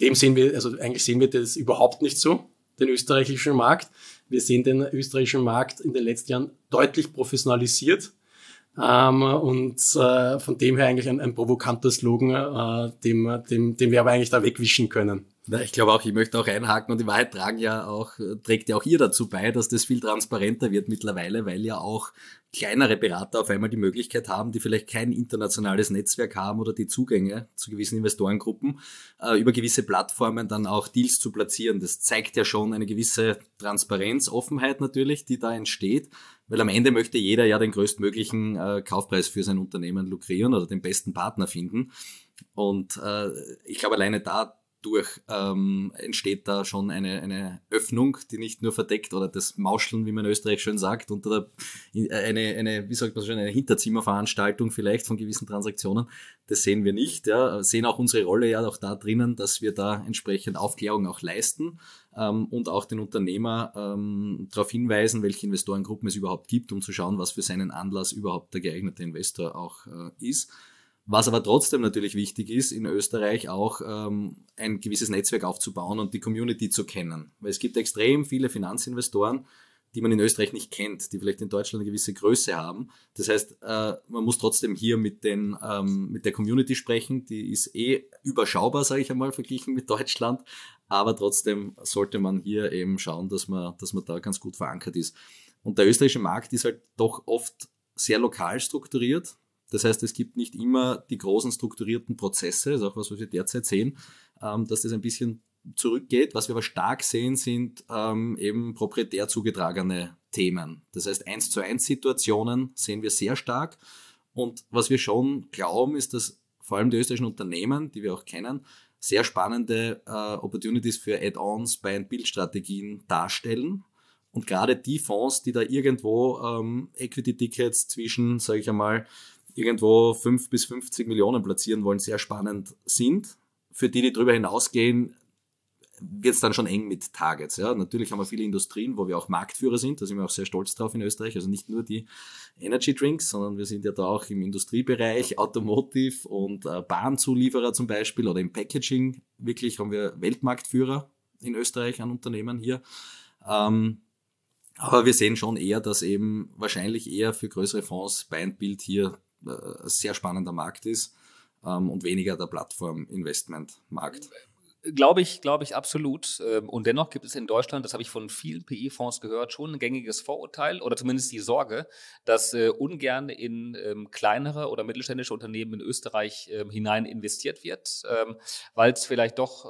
[SPEAKER 3] dem sehen wir, also eigentlich sehen wir das überhaupt nicht so, den österreichischen Markt. Wir sehen den österreichischen Markt in den letzten Jahren deutlich professionalisiert. Ähm, und äh, von dem
[SPEAKER 2] her eigentlich ein, ein provokanter Slogan, äh,
[SPEAKER 3] dem, dem, den wir aber eigentlich da wegwischen können. Na, ich
[SPEAKER 2] glaube auch, ich möchte auch einhaken und die Wahrheit tragen ja auch, äh, trägt ja auch ihr dazu bei, dass das viel transparenter wird mittlerweile, weil ja auch kleinere Berater auf einmal die Möglichkeit haben, die vielleicht kein internationales Netzwerk haben oder die Zugänge zu gewissen Investorengruppen, äh, über gewisse Plattformen dann auch Deals zu platzieren. Das zeigt ja schon eine gewisse Transparenz, Offenheit natürlich, die da entsteht, weil am Ende möchte jeder ja den größtmöglichen äh, Kaufpreis für sein Unternehmen lukrieren oder den besten Partner finden. Und äh, ich glaube, alleine da durch ähm, entsteht da schon eine, eine Öffnung, die nicht nur verdeckt oder das Mauscheln, wie man in Österreich schön sagt, unter der, äh, eine, eine, wie sagt man schon, eine Hinterzimmerveranstaltung vielleicht von gewissen Transaktionen. Das sehen wir nicht. Ja. Sehen auch unsere Rolle ja auch da drinnen, dass wir da entsprechend Aufklärung auch leisten ähm, und auch den Unternehmer ähm, darauf hinweisen, welche Investorengruppen es überhaupt gibt, um zu schauen, was für seinen Anlass überhaupt der geeignete Investor auch äh, ist was aber trotzdem natürlich wichtig ist, in Österreich auch ähm, ein gewisses Netzwerk aufzubauen und die Community zu kennen. Weil es gibt extrem viele Finanzinvestoren, die man in Österreich nicht kennt, die vielleicht in Deutschland eine gewisse Größe haben. Das heißt, äh, man muss trotzdem hier mit, den, ähm, mit der Community sprechen. Die ist eh überschaubar, sage ich einmal, verglichen mit Deutschland. Aber trotzdem sollte man hier eben schauen, dass man, dass man da ganz gut verankert ist. Und der österreichische Markt ist halt doch oft sehr lokal strukturiert. Das heißt, es gibt nicht immer die großen strukturierten Prozesse, das ist auch was, was wir derzeit sehen, ähm, dass das ein bisschen zurückgeht. Was wir aber stark sehen, sind ähm, eben proprietär zugetragene Themen. Das heißt, eins zu eins Situationen sehen wir sehr stark. Und was wir schon glauben, ist, dass vor allem die österreichischen Unternehmen, die wir auch kennen, sehr spannende äh, Opportunities für Add-ons bei Bildstrategien darstellen. Und gerade die Fonds, die da irgendwo ähm, Equity-Tickets zwischen, sage ich einmal, irgendwo 5 bis 50 Millionen platzieren wollen, sehr spannend sind. Für die, die darüber hinausgehen, wird es dann schon eng mit Targets. Ja. Natürlich haben wir viele Industrien, wo wir auch Marktführer sind. Da sind wir auch sehr stolz drauf in Österreich. Also nicht nur die Energy Drinks, sondern wir sind ja da auch im Industriebereich, Automotive und äh, Bahnzulieferer zum Beispiel oder im Packaging. Wirklich haben wir Weltmarktführer in Österreich an Unternehmen hier. Ähm, aber wir sehen schon eher, dass eben wahrscheinlich eher für größere Fonds Buy hier äh, ein sehr spannender Markt ist ähm, und weniger der Plattform-Investment-Markt.
[SPEAKER 1] Glaube ich, glaube ich absolut. Ähm, und dennoch gibt es in Deutschland, das habe ich von vielen PI-Fonds gehört, schon ein gängiges Vorurteil oder zumindest die Sorge, dass äh, ungern in ähm, kleinere oder mittelständische Unternehmen in Österreich ähm, hinein investiert wird, weil es vielleicht doch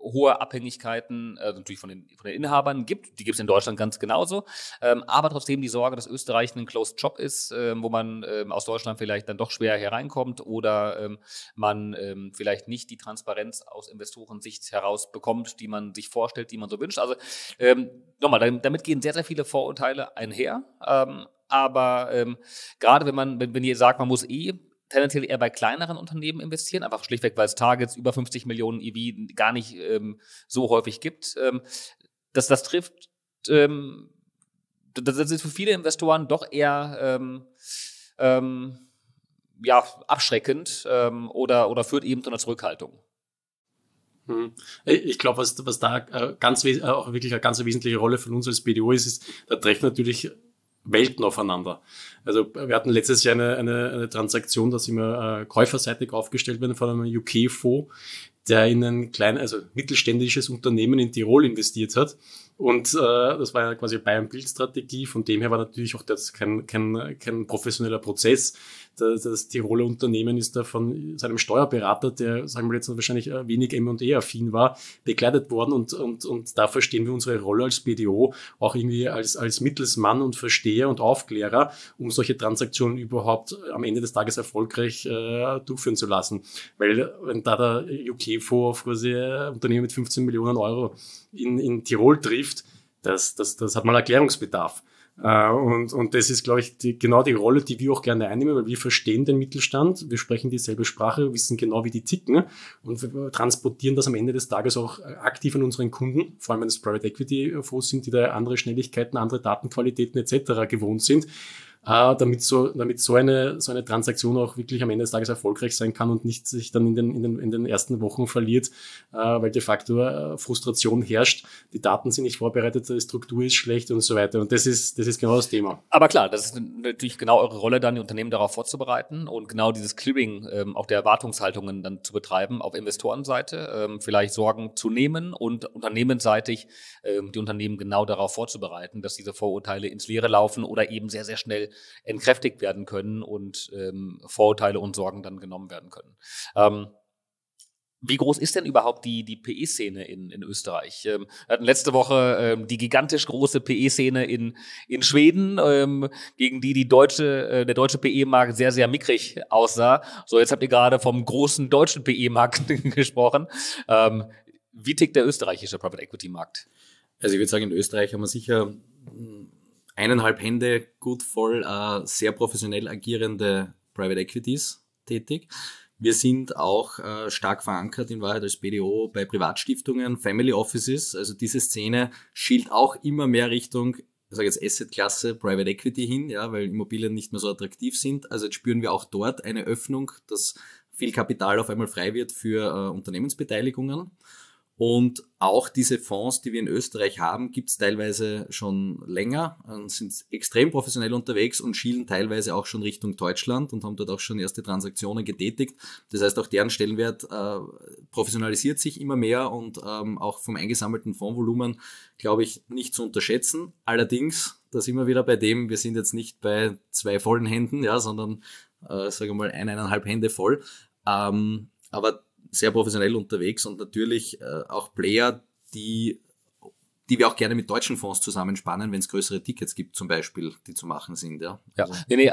[SPEAKER 1] hohe Abhängigkeiten äh, natürlich von den, von den Inhabern gibt. Die gibt es in Deutschland ganz genauso. Ähm, aber trotzdem die Sorge, dass Österreich ein Closed Job ist, ähm, wo man ähm, aus Deutschland vielleicht dann doch schwer hereinkommt oder ähm, man ähm, vielleicht nicht die Transparenz aus Investorensicht heraus bekommt, die man sich vorstellt, die man so wünscht. Also ähm, nochmal, damit gehen sehr, sehr viele Vorurteile einher. Ähm, aber ähm, gerade wenn man, wenn, wenn ihr sagt, man muss eh tendenziell eher bei kleineren Unternehmen investieren, einfach schlichtweg, weil es Targets über 50 Millionen EV gar nicht ähm, so häufig gibt. Ähm, dass das trifft, ähm, das ist für viele Investoren doch eher ähm, ähm, ja, abschreckend ähm, oder, oder führt eben zu einer Zurückhaltung. Hm. Äh,
[SPEAKER 3] ich glaube, was, was da äh, ganz, äh, auch wirklich eine ganz wesentliche Rolle von uns als BDO ist, ist, da treffen natürlich Welten aufeinander. Also wir hatten letztes Jahr eine, eine, eine Transaktion, dass immer äh, käuferseitig aufgestellt werden von einem UK-Fonds, der in ein kleines, also mittelständisches Unternehmen in Tirol investiert hat. Und äh, das war ja quasi Bayern-Bild-Strategie. Von dem her war natürlich auch das kein, kein, kein professioneller Prozess, äh, das Tiroler Unternehmen ist da von seinem Steuerberater, der, sagen wir jetzt wahrscheinlich äh, wenig M&E-affin war, begleitet worden und, und, und da verstehen wir unsere Rolle als BDO auch irgendwie als, als Mittelsmann und Versteher und Aufklärer, um solche Transaktionen überhaupt am Ende des Tages erfolgreich äh, durchführen zu lassen. Weil wenn da der UK-Fonds quasi äh, Unternehmen mit 15 Millionen Euro in, in Tirol trifft, das, das, das hat mal Erklärungsbedarf. Äh, und, und das ist, glaube ich, die, genau die Rolle, die wir auch gerne einnehmen, weil wir verstehen den Mittelstand, wir sprechen dieselbe Sprache, wissen genau, wie die ticken ne? und transportieren das am Ende des Tages auch äh, aktiv an unseren Kunden, vor allem wenn es Private Equity Fonds sind, die da andere Schnelligkeiten, andere Datenqualitäten etc. gewohnt sind äh, damit, so, damit so, eine, so eine Transaktion auch wirklich am Ende des Tages erfolgreich sein kann und nicht sich dann in den, in den, in den ersten Wochen verliert, äh, weil de facto äh, Frustration herrscht, die Daten sind nicht vorbereitet, die Struktur ist schlecht und so weiter. Und das ist, das ist genau das
[SPEAKER 1] Thema. Aber klar, das ist natürlich genau eure Rolle, dann die Unternehmen darauf vorzubereiten und genau dieses Clearing ähm, auch der Erwartungshaltungen dann zu betreiben auf Investorenseite, ähm, vielleicht Sorgen zu nehmen und unternehmensseitig ähm, die Unternehmen genau darauf vorzubereiten, dass diese Vorurteile ins Leere laufen oder eben sehr, sehr schnell entkräftigt werden können und ähm, Vorurteile und Sorgen dann genommen werden können. Ähm, wie groß ist denn überhaupt die, die PE-Szene in, in Österreich? Ähm, wir hatten letzte Woche ähm, die gigantisch große PE-Szene in, in Schweden, ähm, gegen die, die deutsche, äh, der deutsche PE-Markt sehr, sehr mickrig aussah. So, jetzt habt ihr gerade vom großen deutschen PE-Markt (laughs) gesprochen. Ähm, wie tickt der österreichische Private Equity-Markt? Also ich würde sagen, in Österreich haben wir sicher hm,
[SPEAKER 2] eineinhalb Hände gut voll äh, sehr professionell agierende Private Equities tätig. Wir sind auch äh, stark verankert in Wahrheit als BDO bei Privatstiftungen, Family Offices. Also diese Szene schielt auch immer mehr Richtung, ich sage jetzt Assetklasse, Private Equity hin, ja, weil Immobilien nicht mehr so attraktiv sind. Also jetzt spüren wir auch dort eine Öffnung, dass viel Kapital auf einmal frei wird für äh, Unternehmensbeteiligungen. Und auch diese Fonds, die wir in Österreich haben, gibt es teilweise schon länger, sind extrem professionell unterwegs und schielen teilweise auch schon Richtung Deutschland und haben dort auch schon erste Transaktionen getätigt. Das heißt, auch deren Stellenwert äh, professionalisiert sich immer mehr und ähm, auch vom eingesammelten Fondsvolumen, glaube ich, nicht zu unterschätzen. Allerdings, da immer wieder bei dem, wir sind jetzt nicht bei zwei vollen Händen, ja, sondern, äh, sage mal, eineinhalb Hände voll. Ähm, aber sehr professionell unterwegs und natürlich äh, auch Player, die, die wir auch gerne mit deutschen Fonds zusammenspannen, wenn es größere Tickets gibt, zum Beispiel, die zu machen sind. Ja, ja. Also. Nee, nee,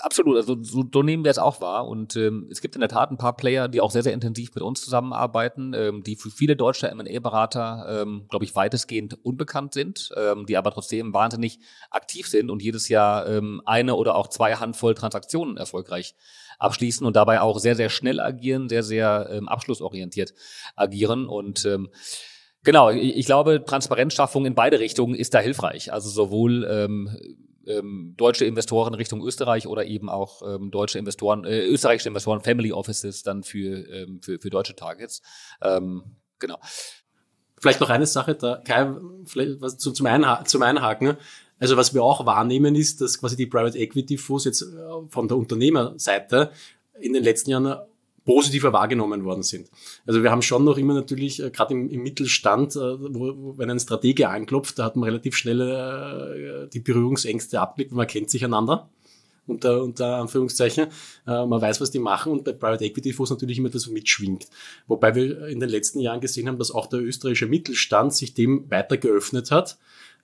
[SPEAKER 1] absolut. Also so, so nehmen wir es auch wahr. Und ähm, es gibt in der Tat ein paar Player, die auch sehr, sehr intensiv mit uns zusammenarbeiten, ähm, die für viele deutsche MA-Berater, ähm, glaube ich, weitestgehend unbekannt sind, ähm, die aber trotzdem wahnsinnig aktiv sind und jedes Jahr ähm, eine oder auch zwei Handvoll Transaktionen erfolgreich abschließen und dabei auch sehr, sehr schnell agieren, sehr, sehr ähm, abschlussorientiert agieren. Und ähm, genau, ich, ich glaube, Transparenzschaffung in beide Richtungen ist da hilfreich. Also sowohl ähm, ähm, deutsche Investoren Richtung Österreich oder eben auch ähm, deutsche Investoren, äh, österreichische Investoren, Family Offices dann für, ähm, für, für deutsche Targets. Ähm, genau. Vielleicht noch eine Sache da, Kai, vielleicht was zum, zum, Einha zum Einhaken. Also was
[SPEAKER 3] wir auch wahrnehmen ist, dass quasi die Private Equity Fonds jetzt äh, von der Unternehmerseite in den letzten Jahren positiver wahrgenommen worden sind. Also wir haben schon noch immer natürlich, äh, gerade im, im, Mittelstand, äh, wo, wenn ein Stratege anklopft, da hat man relativ schnell äh, die Berührungsängste abgelegt, man kennt sich einander. Unter, unter Anführungszeichen, äh, man weiß, was die machen und bei Private Equity Fonds natürlich immer das mitschwingt. Wobei wir in den letzten Jahren gesehen haben, dass auch der österreichische Mittelstand sich dem weiter geöffnet hat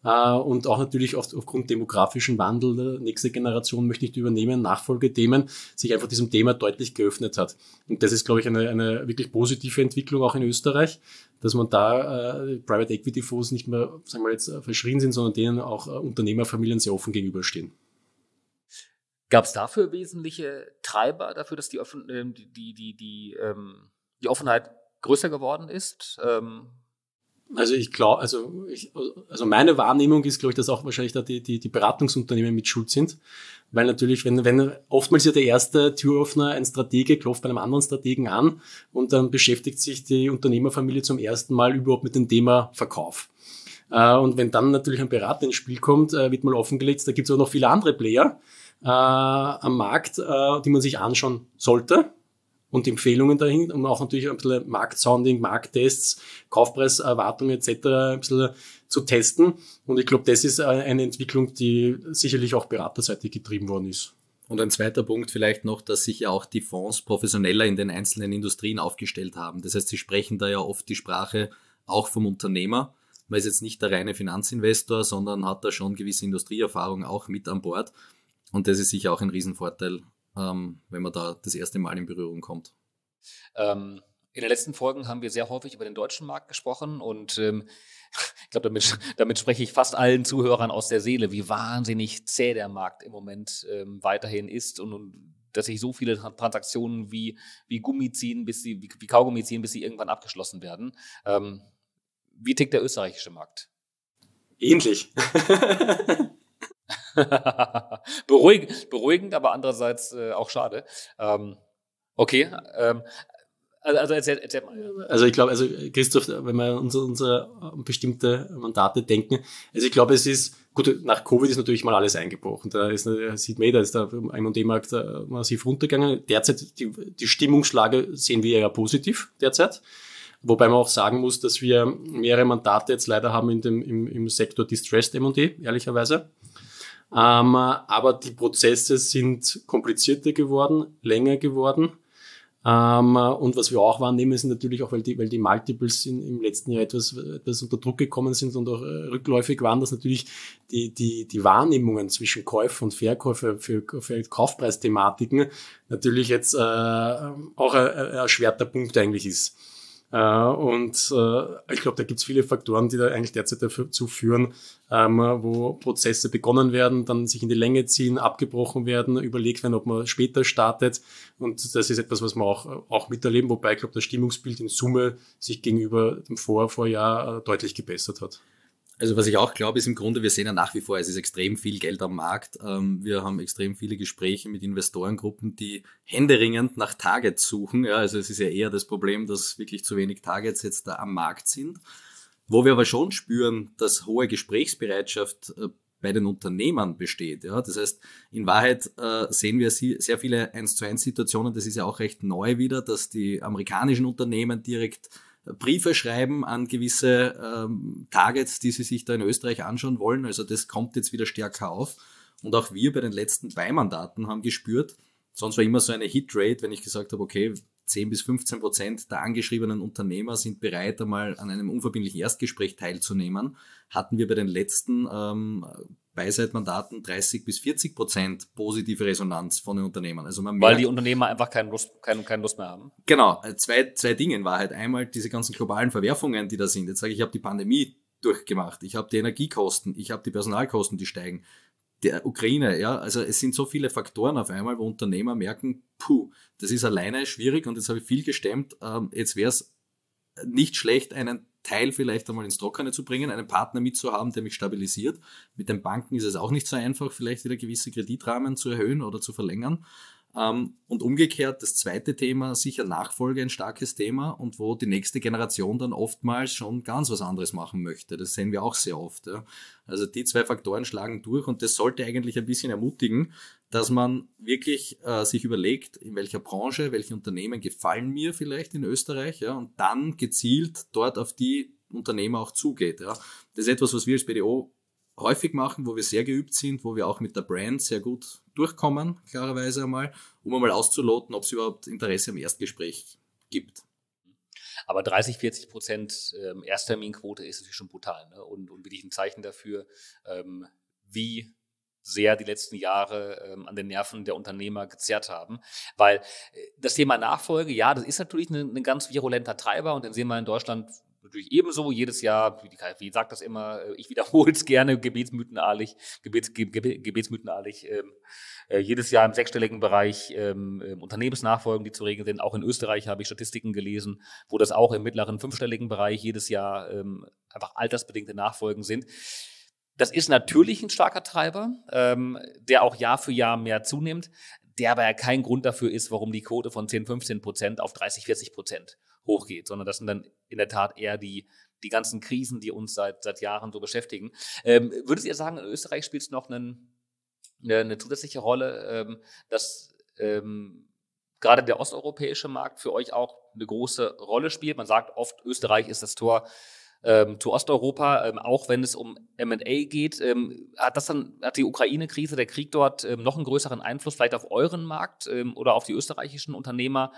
[SPEAKER 3] äh, und auch natürlich oft aufgrund demografischen Wandel, ne, nächste Generation möchte nicht übernehmen, Nachfolgethemen, sich einfach diesem Thema deutlich geöffnet hat. Und das ist, glaube ich, eine, eine wirklich positive Entwicklung auch in Österreich, dass man da äh, Private Equity Fonds nicht mehr, sagen wir jetzt, äh, verschrien sind, sondern denen auch äh, Unternehmerfamilien sehr offen gegenüberstehen. Gab es
[SPEAKER 1] dafür wesentliche Treiber dafür, dass die, Offen ähm, die, die, die, ähm, die Offenheit größer geworden ist? Ähm also ich glaube, also, ich, also meine
[SPEAKER 3] Wahrnehmung ist, glaube ich, dass auch wahrscheinlich da die, die, die Beratungsunternehmen mit schuld sind. Weil natürlich, wenn, wenn oftmals ja der erste Türöffner ein Stratege klopft bei einem anderen Strategen an und dann beschäftigt sich die Unternehmerfamilie zum ersten Mal überhaupt mit dem Thema Verkauf. Äh, und wenn dann natürlich ein Berater ins Spiel kommt, äh, wird mal offengelegt, da gibt es auch noch viele andere Player äh, am Markt, äh, die man sich anschauen sollte und Empfehlungen dahin und auch natürlich ein bisschen Marktsounding, Markttests, Kaufpreiserwartungen etc. ein bisschen zu testen. Und ich glaube, das ist äh, eine Entwicklung, die
[SPEAKER 2] sicherlich auch beraterseitig getrieben worden ist. Und ein zweiter Punkt vielleicht noch, dass sich ja auch die Fonds professioneller in den einzelnen Industrien aufgestellt haben. Das heißt, sie sprechen da ja oft die Sprache auch vom Unternehmer. Man ist jetzt nicht der reine Finanzinvestor, sondern hat da schon gewisse Industrieerfahrung auch mit an Bord. Und das ist sicher auch ein Riesenvorteil ähm, wenn man da das erste Mal in Berührung kommt.
[SPEAKER 1] Ähm, in den letzten Folgen haben wir sehr häufig über den deutschen Markt gesprochen und ähm, (laughs) ich glaube, damit, (laughs) damit, spreche ich fast allen Zuhörern aus der Seele, wie wahnsinnig zäh der Markt im Moment ähm, weiterhin ist und, und dass sich so viele Transaktionen wie, wie Gummi ziehen, bis sie, wie, wie Kaugummi ziehen, bis sie irgendwann abgeschlossen werden. Ähm, wie tickt der österreichische Markt? Ähnlich. (laughs) (laughs) beruhigend, beruhigend, aber andererseits äh, auch schade. Ähm, okay. Ähm, also, also, erzähl, erzähl mal. also ich glaube, also
[SPEAKER 3] Christoph, wenn wir uns unsere äh, bestimmte Mandate denken, also ich glaube, es ist gut, nach Covid ist natürlich mal alles eingebrochen. Da ist, äh, sieht man, eh, da ist der M&D-Markt äh, massiv runtergegangen. Derzeit, die, die Stimmungslage sehen wir ja positiv derzeit. Wobei man auch sagen muss, dass wir mehrere Mandate jetzt leider haben in dem, im, im Sektor Distressed M&D, e, ehrlicherweise. Ähm, aber die Prozesse sind komplizierter geworden, länger geworden. Ähm, und was wir auch wahrnehmen, ist natürlich auch, weil die, weil die Multiples in, im letzten Jahr etwas, etwas unter Druck gekommen sind und auch äh, rückläufig waren, dass natürlich die, die, die Wahrnehmungen zwischen Käufer und Verkäufer für, für Kaufpreisthematiken natürlich jetzt äh, auch ein, ein erschwerter Punkt eigentlich ist. Äh, und äh, ich glaube, da gibt es viele Faktoren, die da eigentlich derzeit dazu führen, ähm, wo Prozesse begonnen werden, dann sich in die Länge ziehen, abgebrochen werden, überlegt werden, ob man später startet. Und das ist etwas, was wir auch, auch miterleben, wobei ich glaube, das Stimmungsbild in Summe sich gegenüber dem Vor
[SPEAKER 2] Vorjahr äh, deutlich gebessert hat. Also was ich auch glaube, ist im Grunde, wir sehen ja nach wie vor, es ist extrem viel Geld am Markt. Ähm, wir haben extrem viele Gespräche mit Investorengruppen, die händeringend nach Targets suchen. Ja, also es ist ja eher das Problem, dass wirklich zu wenig Targets jetzt da am Markt sind. Wo wir aber schon spüren, dass hohe Gesprächsbereitschaft äh, bei den Unternehmern besteht. Ja? Das heißt, in Wahrheit äh, sehen wir sehr viele 1 zu 1 Situationen. Das ist ja auch recht neu wieder, dass die amerikanischen Unternehmen direkt Briefe schreiben an gewisse ähm, Targets, die sie sich da in Österreich anschauen wollen. Also das kommt jetzt wieder stärker auf. Und auch wir bei den letzten Beimandaten haben gespürt, sonst war immer so eine Hitrate, wenn ich gesagt habe, okay, 10 bis 15 Prozent der angeschriebenen Unternehmer sind bereit, einmal an einem unverbindlichen Erstgespräch teilzunehmen. Hatten wir bei den letzten ähm, Beiseitmandaten 30 bis 40 Prozent positive Resonanz von den Unternehmern. Also man Weil die Unternehmer einfach keine
[SPEAKER 1] Lust, keine, keine Lust mehr haben.
[SPEAKER 2] Genau, äh, zwei, zwei Dinge in Wahrheit. Einmal diese ganzen globalen Verwerfungen, die da sind. Jetzt sage ich, ich habe die Pandemie durchgemacht, ich habe die Energiekosten, ich habe die Personalkosten, die steigen der Ukraine, ja, also es sind so viele Faktoren auf einmal, wo Unternehmer merken, puh, das ist alleine schwierig und jetzt habe ich viel gestemmt, ähm, jetzt wäre es nicht schlecht, einen Teil vielleicht einmal ins Trockene zu bringen, einen Partner mitzuhaben, der mich stabilisiert. Mit den Banken ist es auch nicht so einfach, vielleicht wieder gewisse Kreditrahmen zu erhöhen oder zu verlängern. Ähm, und umgekehrt, das zweite Thema, sicher Nachfolge ein starkes Thema und wo die nächste Generation dann oftmals schon ganz was anderes machen möchte. Das sehen wir auch sehr oft. Ja. Also die zwei Faktoren schlagen durch und das sollte eigentlich ein bisschen ermutigen, dass man wirklich äh, sich überlegt, in welcher Branche, welche Unternehmen gefallen mir vielleicht in Österreich ja, und dann gezielt dort auf die Unternehmer auch zugeht. Ja. Das ist etwas, was wir als BDO häufig machen, wo wir sehr geübt sind, wo wir auch mit der Brand sehr gut durchkommen, klarerweise einmal, um einmal auszuloten, ob es überhaupt
[SPEAKER 1] Interesse am Erstgespräch gibt. Aber 30, 40 Prozent ähm, Erstterminquote ist natürlich schon brutal ne? und, und wirklich ein Zeichen dafür, ähm, wie sehr die letzten Jahre ähm, an den Nerven der Unternehmer gezerrt haben. Weil äh, das Thema Nachfolge, ja, das ist natürlich ein, ein ganz virulenter Treiber und den sehen wir in Deutschland natürlich ebenso jedes Jahr, wie die KfW sagt das immer, äh, ich wiederhole es gerne, gebetsmythenartig, Gebets, gebetsmythenartig, ähm, äh, jedes Jahr im sechsstelligen Bereich ähm, ähm, Unternehmensnachfolgen, die zu regeln sind. Auch in Österreich habe ich Statistiken gelesen, wo das auch im mittleren fünfstelligen Bereich jedes Jahr ähm, einfach altersbedingte Nachfolgen sind. Das ist natürlich ein starker Treiber, ähm, der auch Jahr für Jahr mehr zunimmt, der aber ja kein Grund dafür ist, warum die Quote von 10, 15 Prozent auf 30, 40 Prozent hochgeht, sondern das sind dann in der Tat eher die, die ganzen Krisen, die uns seit, seit Jahren so beschäftigen. Ähm, würdet ihr sagen, in Österreich spielt es noch einen, eine, äh, eine, zusätzliche Rolle, ähm, dass ähm, gerade der osteuropäische Markt für euch auch eine große Rolle spielt? Man sagt oft, Österreich ist das Tor ähm, zu Osteuropa, ähm, auch wenn es um MA geht. Ähm, hat das dann, hat die Ukraine-Krise, der Krieg dort ähm, noch einen größeren Einfluss vielleicht auf euren Markt ähm, oder auf die österreichischen Unternehmer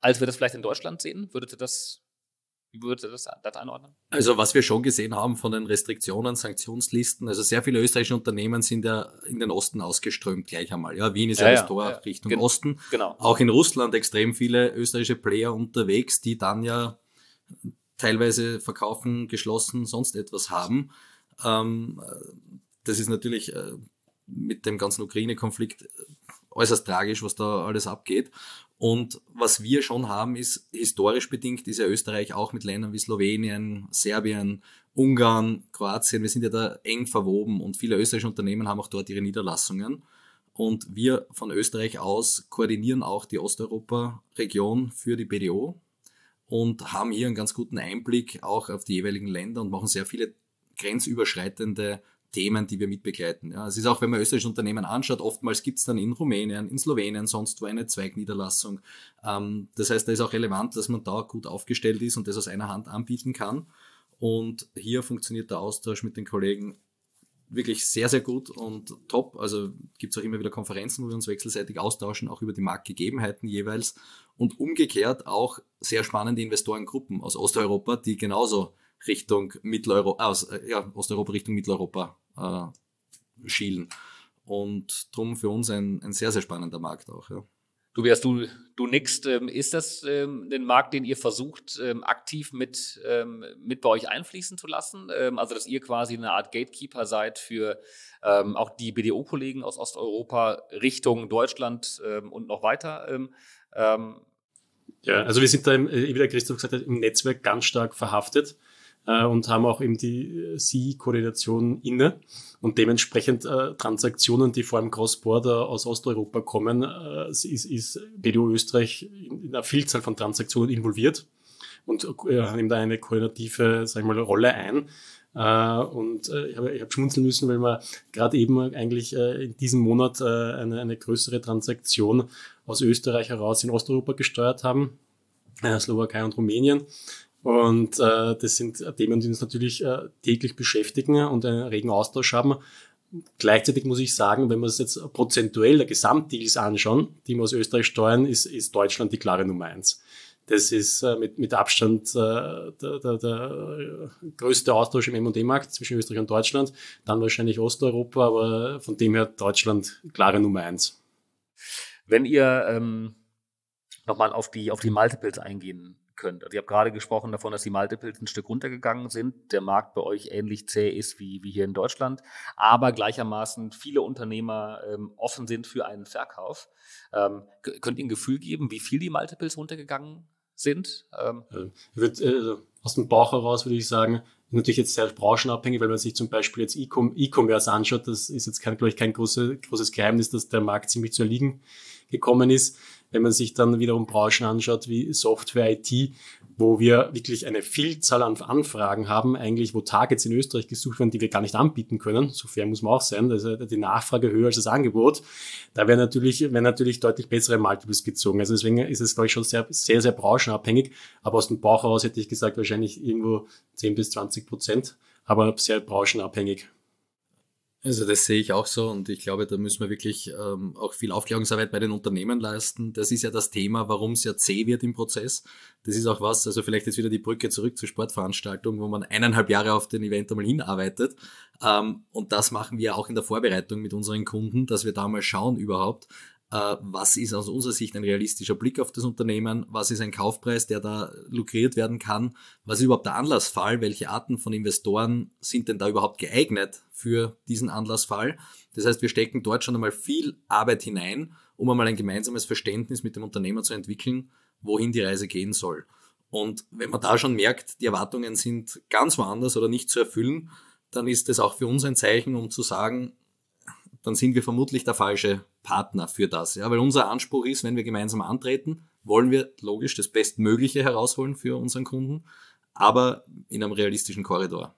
[SPEAKER 1] als wir das vielleicht in Deutschland sehen? Würdet ihr das, würdet ihr das, das einordnen? Also was
[SPEAKER 2] wir schon gesehen haben von den Restriktionen, Sanktionslisten, also sehr viele österreichische Unternehmen sind ja in den Osten ausgeströmt gleich einmal. Ja, Wien ist ja, ja das Tor ja, Richtung Gen Osten. Genau. Auch in Russland extrem viele österreichische Player unterwegs, die dann ja teilweise verkaufen, geschlossen, sonst etwas haben. Ähm, das ist natürlich äh, mit dem ganzen Ukraine-Konflikt äh, äußerst tragisch, was da alles abgeht. Und was wir schon haben, ist historisch bedingt, ist ja Österreich auch mit Ländern wie Slowenien, Serbien, Ungarn, Kroatien, wir sind ja da eng verwoben und viele österreichische Unternehmen haben auch dort ihre Niederlassungen. Und wir von Österreich aus koordinieren auch die Osteuropa-Region für die BDO und haben hier einen ganz guten Einblick auch auf die jeweiligen Länder und machen sehr viele grenzüberschreitende Themen, die wir mitbegleiten. Ja, es ist auch, wenn man österreichische Unternehmen anschaut, oftmals gibt es dann in Rumänien, in Slowenien, sonst wo eine Zweigniederlassung. Ähm, das heißt, da ist auch relevant, dass man da gut aufgestellt ist und das aus einer Hand anbieten kann. Und hier funktioniert der Austausch mit den Kollegen wirklich sehr, sehr gut und top. Also gibt es auch immer wieder Konferenzen, wo wir uns wechselseitig austauschen, auch über die Marktgegebenheiten jeweils. Und umgekehrt auch sehr spannende Investorengruppen aus Osteuropa, die genauso Richtung Mitteleuropa, aus, äh, ja, Osteuropa Richtung Mitteleuropa äh, schielen. Und darum für uns ein, ein sehr, sehr spannender Markt auch. Ja.
[SPEAKER 1] Du wärst du, du nix. Ähm, ist das ähm, ein Markt, den ihr versucht, ähm, aktiv mit, ähm, mit bei euch einfließen zu lassen? Ähm, also, dass ihr quasi eine Art Gatekeeper seid für ähm, auch die BDO-Kollegen aus Osteuropa Richtung Deutschland und noch weiter?
[SPEAKER 3] Ja, also wir sind da, im, äh, wie der Christoph gesagt hat, im Netzwerk ganz stark verhaftet äh, und haben auch eben die äh, sie koordination inne und dementsprechend äh, Transaktionen, die vor allem Cross-Border aus Osteuropa kommen, äh, ist, ist BDO Österreich in, einer Vielzahl von Transaktionen involviert und äh, nimmt eine koordinative, sag ich mal, Rolle ein. Äh, und äh, ich habe ich hab schmunzeln müssen, weil wir gerade eben eigentlich äh, in diesem Monat äh, eine, eine größere Transaktion aus Österreich heraus in Osteuropa gesteuert haben, äh, Slowakei und Rumänien. Und äh, das sind Themen, die uns natürlich äh, täglich beschäftigen und einen regen Austausch haben. Gleichzeitig muss ich sagen, wenn wir es jetzt prozentuell der Gesamtdeals anschauen, die wir aus Österreich steuern, ist, ist Deutschland die klare Nummer eins. Das ist äh, mit, mit Abstand äh, der, der, der äh, größte Austausch im M&E-Markt zwischen Österreich und Deutschland. Dann wahrscheinlich Osteuropa, aber von dem her Deutschland klare Nummer eins.
[SPEAKER 1] Wenn ihr ähm, nochmal auf die, auf die Multiples eingehen könnt. Also ich habe gerade gesprochen davon, dass die Multiples ein Stück runtergegangen sind. Der Markt bei euch ähnlich zäh ist wie, wie hier in Deutschland, aber gleichermaßen viele Unternehmer ähm, offen sind für einen Verkauf. Ähm, könnt ihr ein Gefühl geben, wie viel die Multiples runtergegangen
[SPEAKER 3] sind? Ähm, würd, also aus dem Bauch heraus würde ich sagen, natürlich jetzt sehr branchenabhängig, weil man sich zum Beispiel jetzt E-Commerce anschaut, das ist jetzt, kein, glaube ich, kein große, großes Geheimnis, dass der Markt ziemlich zu erliegen gekommen ist. Wenn man sich dann wiederum Branchen anschaut wie Software, IT, wo wir wirklich eine Vielzahl an Anfragen haben, eigentlich wo Targets in Österreich gesucht werden, die wir gar nicht anbieten können. So fair muss man auch sein, also die Nachfrage höher als das Angebot. Da wäre natürlich, wäre natürlich deutlich bessere Multiples gezogen. Also deswegen ist es, glaube ich, schon sehr, sehr, sehr branchenabhängig. Aber aus dem Bauch heraus hätte ich gesagt, wahrscheinlich irgendwo 10 bis
[SPEAKER 2] 20 Prozent, aber sehr branchenabhängig. Also das sehe ich auch so und ich glaube, da müssen wir wirklich ähm, auch viel Aufklärungsarbeit bei den Unternehmen leisten. Das ist ja das Thema, warum es ja zäh wird im Prozess. Das ist auch was, also vielleicht jetzt wieder die Brücke zurück zur Sportveranstaltung, wo man eineinhalb Jahre auf den Event einmal hinarbeitet. Ähm, und das machen wir auch in der Vorbereitung mit unseren Kunden, dass wir da mal schauen überhaupt, äh, was ist aus unserer Sicht ein realistischer Blick auf das Unternehmen, was ist ein Kaufpreis, der da lukriert werden kann, was ist überhaupt der Anlassfall, welche Arten von Investoren sind denn da überhaupt geeignet für diesen Anlassfall. Das heißt, wir stecken dort schon einmal viel Arbeit hinein, um einmal ein gemeinsames Verständnis mit dem Unternehmer zu entwickeln, wohin die Reise gehen soll. Und wenn man da schon merkt, die Erwartungen sind ganz woanders oder nicht zu erfüllen, dann ist das auch für uns ein Zeichen, um zu sagen, dann sind wir vermutlich der falsche Partner für das. Ja, weil unser Anspruch ist, wenn wir gemeinsam antreten, wollen wir logisch das Bestmögliche herausholen für unseren Kunden, aber in einem realistischen Korridor.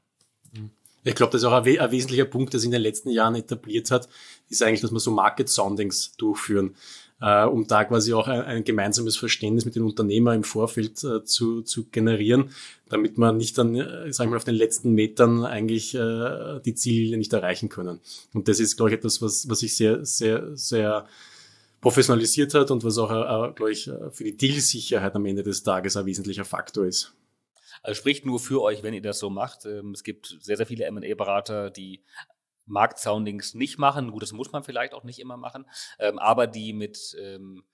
[SPEAKER 2] Ich glaube, das ist auch ein, we ein wesentlicher Punkt, der sich in den letzten Jahren etabliert hat,
[SPEAKER 3] ist eigentlich, dass wir so Market Soundings durchführen äh, um da quasi auch ein, ein, gemeinsames Verständnis mit den Unternehmern im Vorfeld äh, zu, zu generieren, damit man nicht dann, äh, sag ich mal, auf den letzten Metern eigentlich äh, die Ziele nicht erreichen können. Und das ist, glaube ich, etwas, was, was ich sehr, sehr, sehr professionalisiert hat und was auch, äh, äh, glaube ich, für die Dealsicherheit am Ende des Tages ein wesentlicher Faktor ist.
[SPEAKER 1] Also spricht nur für euch, wenn ihr das so macht. Ähm, es gibt sehr, sehr viele MA-Berater, die Marktsoundings nicht machen. Gut, das muss man vielleicht auch nicht immer machen, ähm, aber die mit ähm,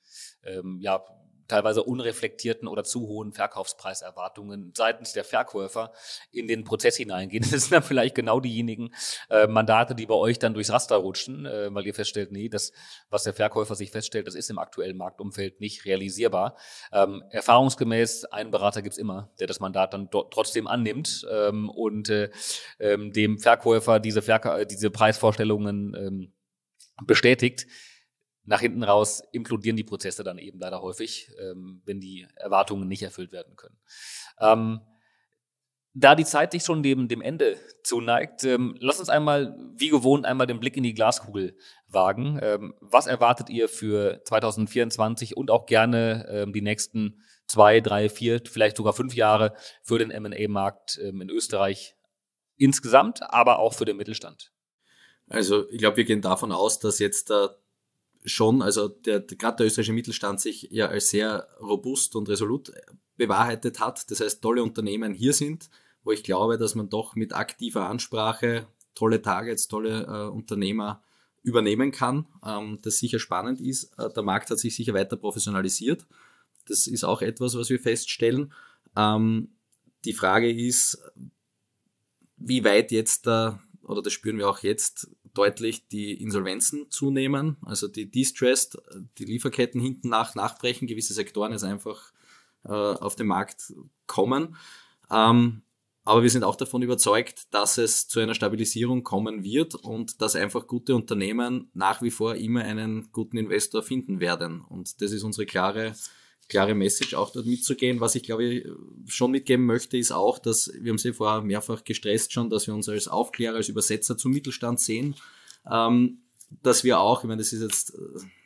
[SPEAKER 1] ähm, ja, teilweise unreflektierten oder zu hohen Verkaufspreiserwartungen seitens der Verkäufer in den Prozess hineingehen. (laughs) Das sind dann vielleicht genau diejenigen äh, Mandate, die bei euch dann durchs Raster rutschen, äh, weil ihr feststellt, nee, das, was der Verkäufer sich feststellt, das ist im aktuellen Marktumfeld nicht realisierbar. Ähm, erfahrungsgemäß, einen Berater gibt's immer, der das Mandat dann trotzdem annimmt ähm, und äh, ähm, dem Verkäufer diese, Verk diese Preisvorstellungen ähm, bestätigt nach hinten raus implodieren die Prozesse dann eben leider häufig, ähm, wenn die Erwartungen nicht erfüllt werden können. Ähm, da die Zeit sich schon neben dem Ende zuneigt, ähm, lass uns einmal, wie gewohnt, einmal den Blick in die Glaskugel wagen. Ähm, was erwartet ihr für 2024 und auch gerne ähm, die nächsten zwei, drei, vier, vielleicht sogar fünf Jahre für den MA-Markt ähm, in Österreich insgesamt, aber auch für den Mittelstand? Also ich glaube, wir gehen davon
[SPEAKER 2] aus, dass jetzt der äh, schon, also der, gerade der österreichische Mittelstand sich ja als sehr robust und resolut bewahrheitet hat. Das heißt, tolle Unternehmen hier sind, wo ich glaube, dass man doch mit aktiver Ansprache tolle Targets, tolle äh, Unternehmer übernehmen kann, ähm, das sicher spannend ist. Äh, der Markt hat sich sicher weiter professionalisiert. Das ist auch etwas, was wir feststellen. Ähm, die Frage ist, wie weit jetzt, äh, oder das spüren wir auch jetzt, deutlich die Insolvenzen zunehmen, also die Distressed, die Lieferketten hinten nach nachbrechen, gewisse Sektoren jetzt einfach äh, auf den Markt kommen. Ähm, aber wir sind auch davon überzeugt, dass es zu einer Stabilisierung kommen wird und dass einfach gute Unternehmen nach wie vor immer einen guten Investor finden werden. Und das ist unsere klare klare Message auch dort mitzugehen. Was ich glaube ich schon mitgeben möchte, ist auch, dass wir haben sie vorher mehrfach gestresst schon, dass wir uns als Aufklärer, als Übersetzer zum Mittelstand sehen. Ähm, dass wir auch, ich meine, das ist jetzt, äh,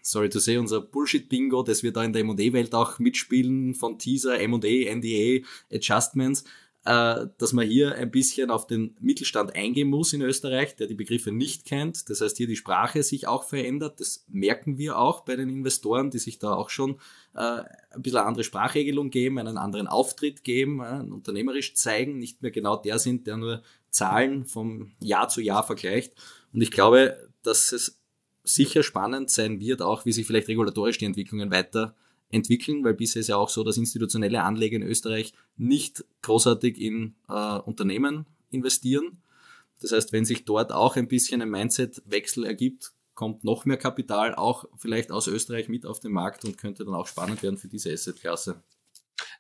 [SPEAKER 2] sorry to say, unser Bullshit-Bingo, dass wir da in der M&E-Welt auch mitspielen von Teaser, M&E, NDA, Adjustments. Äh, dass man hier ein bisschen auf den Mittelstand eingehen muss in Österreich, der die Begriffe nicht kennt. Das heißt, hier die Sprache sich auch verändert. Das merken wir auch bei den Investoren, die sich da auch schon äh, ein bisschen andere Sprachregelung geben, einen anderen Auftritt geben, äh, unternehmerisch zeigen, nicht mehr genau der sind, der nur Zahlen vom Jahr zu Jahr vergleicht. Und ich glaube, dass es sicher spannend sein wird, auch wie sich vielleicht regulatorisch die Entwicklungen weiter äh, entwickeln, weil bisher ist ja auch so, dass institutionelle Anleger in Österreich nicht großartig in äh, Unternehmen investieren. Das heißt, wenn sich dort auch ein bisschen ein Mindset-Wechsel ergibt, kommt noch mehr Kapital auch vielleicht aus Österreich mit auf den Markt und könnte dann auch spannend werden für diese Assetklasse.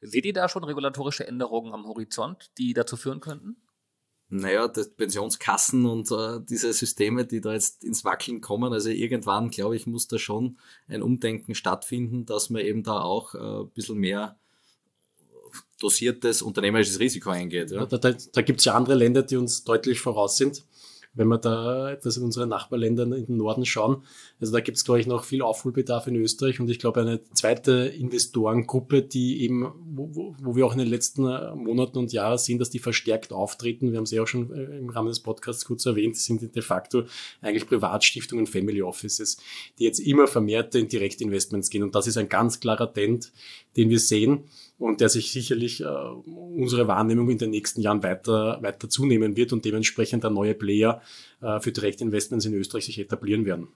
[SPEAKER 1] Seht ihr da schon regulatorische Änderungen am Horizont, die dazu führen könnten?
[SPEAKER 2] naja, das Pensionskassen und äh, diese Systeme, die da jetzt ins Wackeln kommen. Also irgendwann, glaube ich, muss da schon ein Umdenken stattfinden, dass man eben da auch äh, ein bisschen mehr dosiertes unternehmerisches Risiko eingeht. Ja. Da,
[SPEAKER 3] da, da gibt es ja andere Länder, die uns deutlich voraus sind wenn wir da etwas in unsere Nachbarländer in den Norden schauen. Also da gibt es, glaube ich, noch viel Aufholbedarf in Österreich und ich glaube, eine zweite Investorengruppe, die eben, wo, wo wir auch in den letzten äh, Monaten und Jahren sehen, dass die verstärkt auftreten. Wir haben sie auch schon äh, im Rahmen des Podcasts kurz erwähnt, sind de facto eigentlich Privatstiftungen, Family Offices, die jetzt immer vermehrt in Direktinvestments gehen. Und das ist ein ganz klarer Trend, den wir sehen und der sich sicherlich äh, unsere Wahrnehmung in den nächsten Jahren weiter, weiter zunehmen wird und dementsprechend dann neue Player äh, für Direktinvestments in Österreich sich etablieren werden.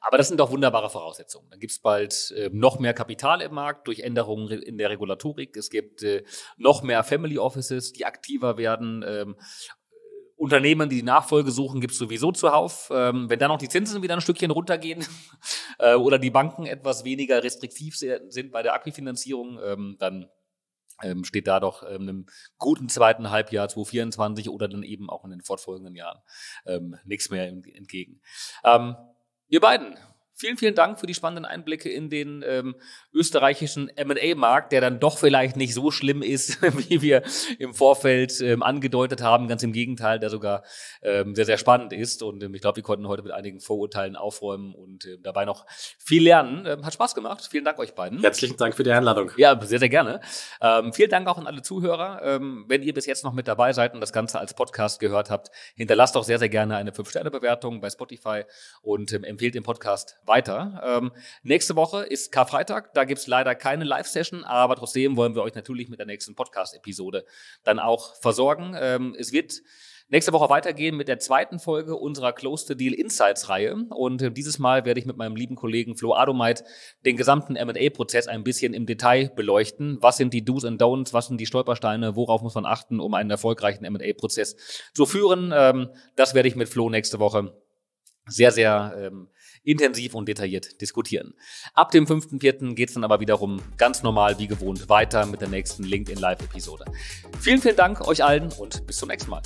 [SPEAKER 1] Aber das sind doch wunderbare Voraussetzungen. Dann gibt es bald äh, noch mehr Kapital im Markt durch Änderungen in der Regulatorik. Es gibt äh, noch mehr Family Offices, die aktiver werden. Ähm, Unternehmen, die die Nachfolge suchen, gibt es sowieso zuhauf. Ähm, wenn dann noch die Zinsen wieder ein Stückchen runtergehen, äh, oder die Banken etwas weniger restriktiv sind bei der Akquifinanzierung, ähm, dann ähm, steht da doch ähm, einem guten zweiten Halbjahr 2024 oder dann eben auch in den fortfolgenden Jahren ähm, nichts mehr entgegen. Ähm, ihr beiden, Vielen, vielen Dank für die spannenden Einblicke in den ähm, österreichischen MA-Markt, der dann doch vielleicht nicht so schlimm ist, (laughs) wie wir im Vorfeld ähm, angedeutet haben. Ganz im Gegenteil, der sogar ähm, sehr, sehr spannend ist. Und ähm, ich glaube, wir konnten heute mit einigen Vorurteilen aufräumen und ähm, dabei noch viel lernen. Ähm, hat Spaß gemacht. Vielen Dank euch beiden. Herzlichen Dank für die Einladung. Ja, sehr, sehr gerne. vielen Dank auch an alle Zuhörer. wenn ihr bis jetzt noch mit dabei seid und das Ganze als Podcast gehört habt, hinterlasst auch sehr, sehr gerne eine 5-Sterne-Bewertung bei Spotify und empfehlt den Podcast weiter. Ähm, nächste Woche ist Karfreitag, da gibt es leider keine Live-Session, aber trotzdem wollen wir euch natürlich mit der nächsten Podcast-Episode dann auch versorgen. Ähm, es wird nächste Woche weitergehen mit der zweiten Folge unserer Closed the Deal Insights Reihe. Und äh, dieses Mal werde ich mit meinem lieben Kollegen Flo Adomeit den gesamten M&A-Prozess ein bisschen im Detail beleuchten. Was sind die Do's and Don'ts? Was sind die Stolpersteine? Worauf muss man achten, um einen erfolgreichen M&A-Prozess zu führen? Ähm, das werde ich mit Flo nächste Woche sehr, sehr ähm, intensiv und detailliert diskutieren. Ab dem 5.4. geht es dann aber wiederum ganz normal wie gewohnt weiter mit der nächsten LinkedIn Live-Episode. Vielen, vielen Dank euch allen und bis zum nächsten Mal.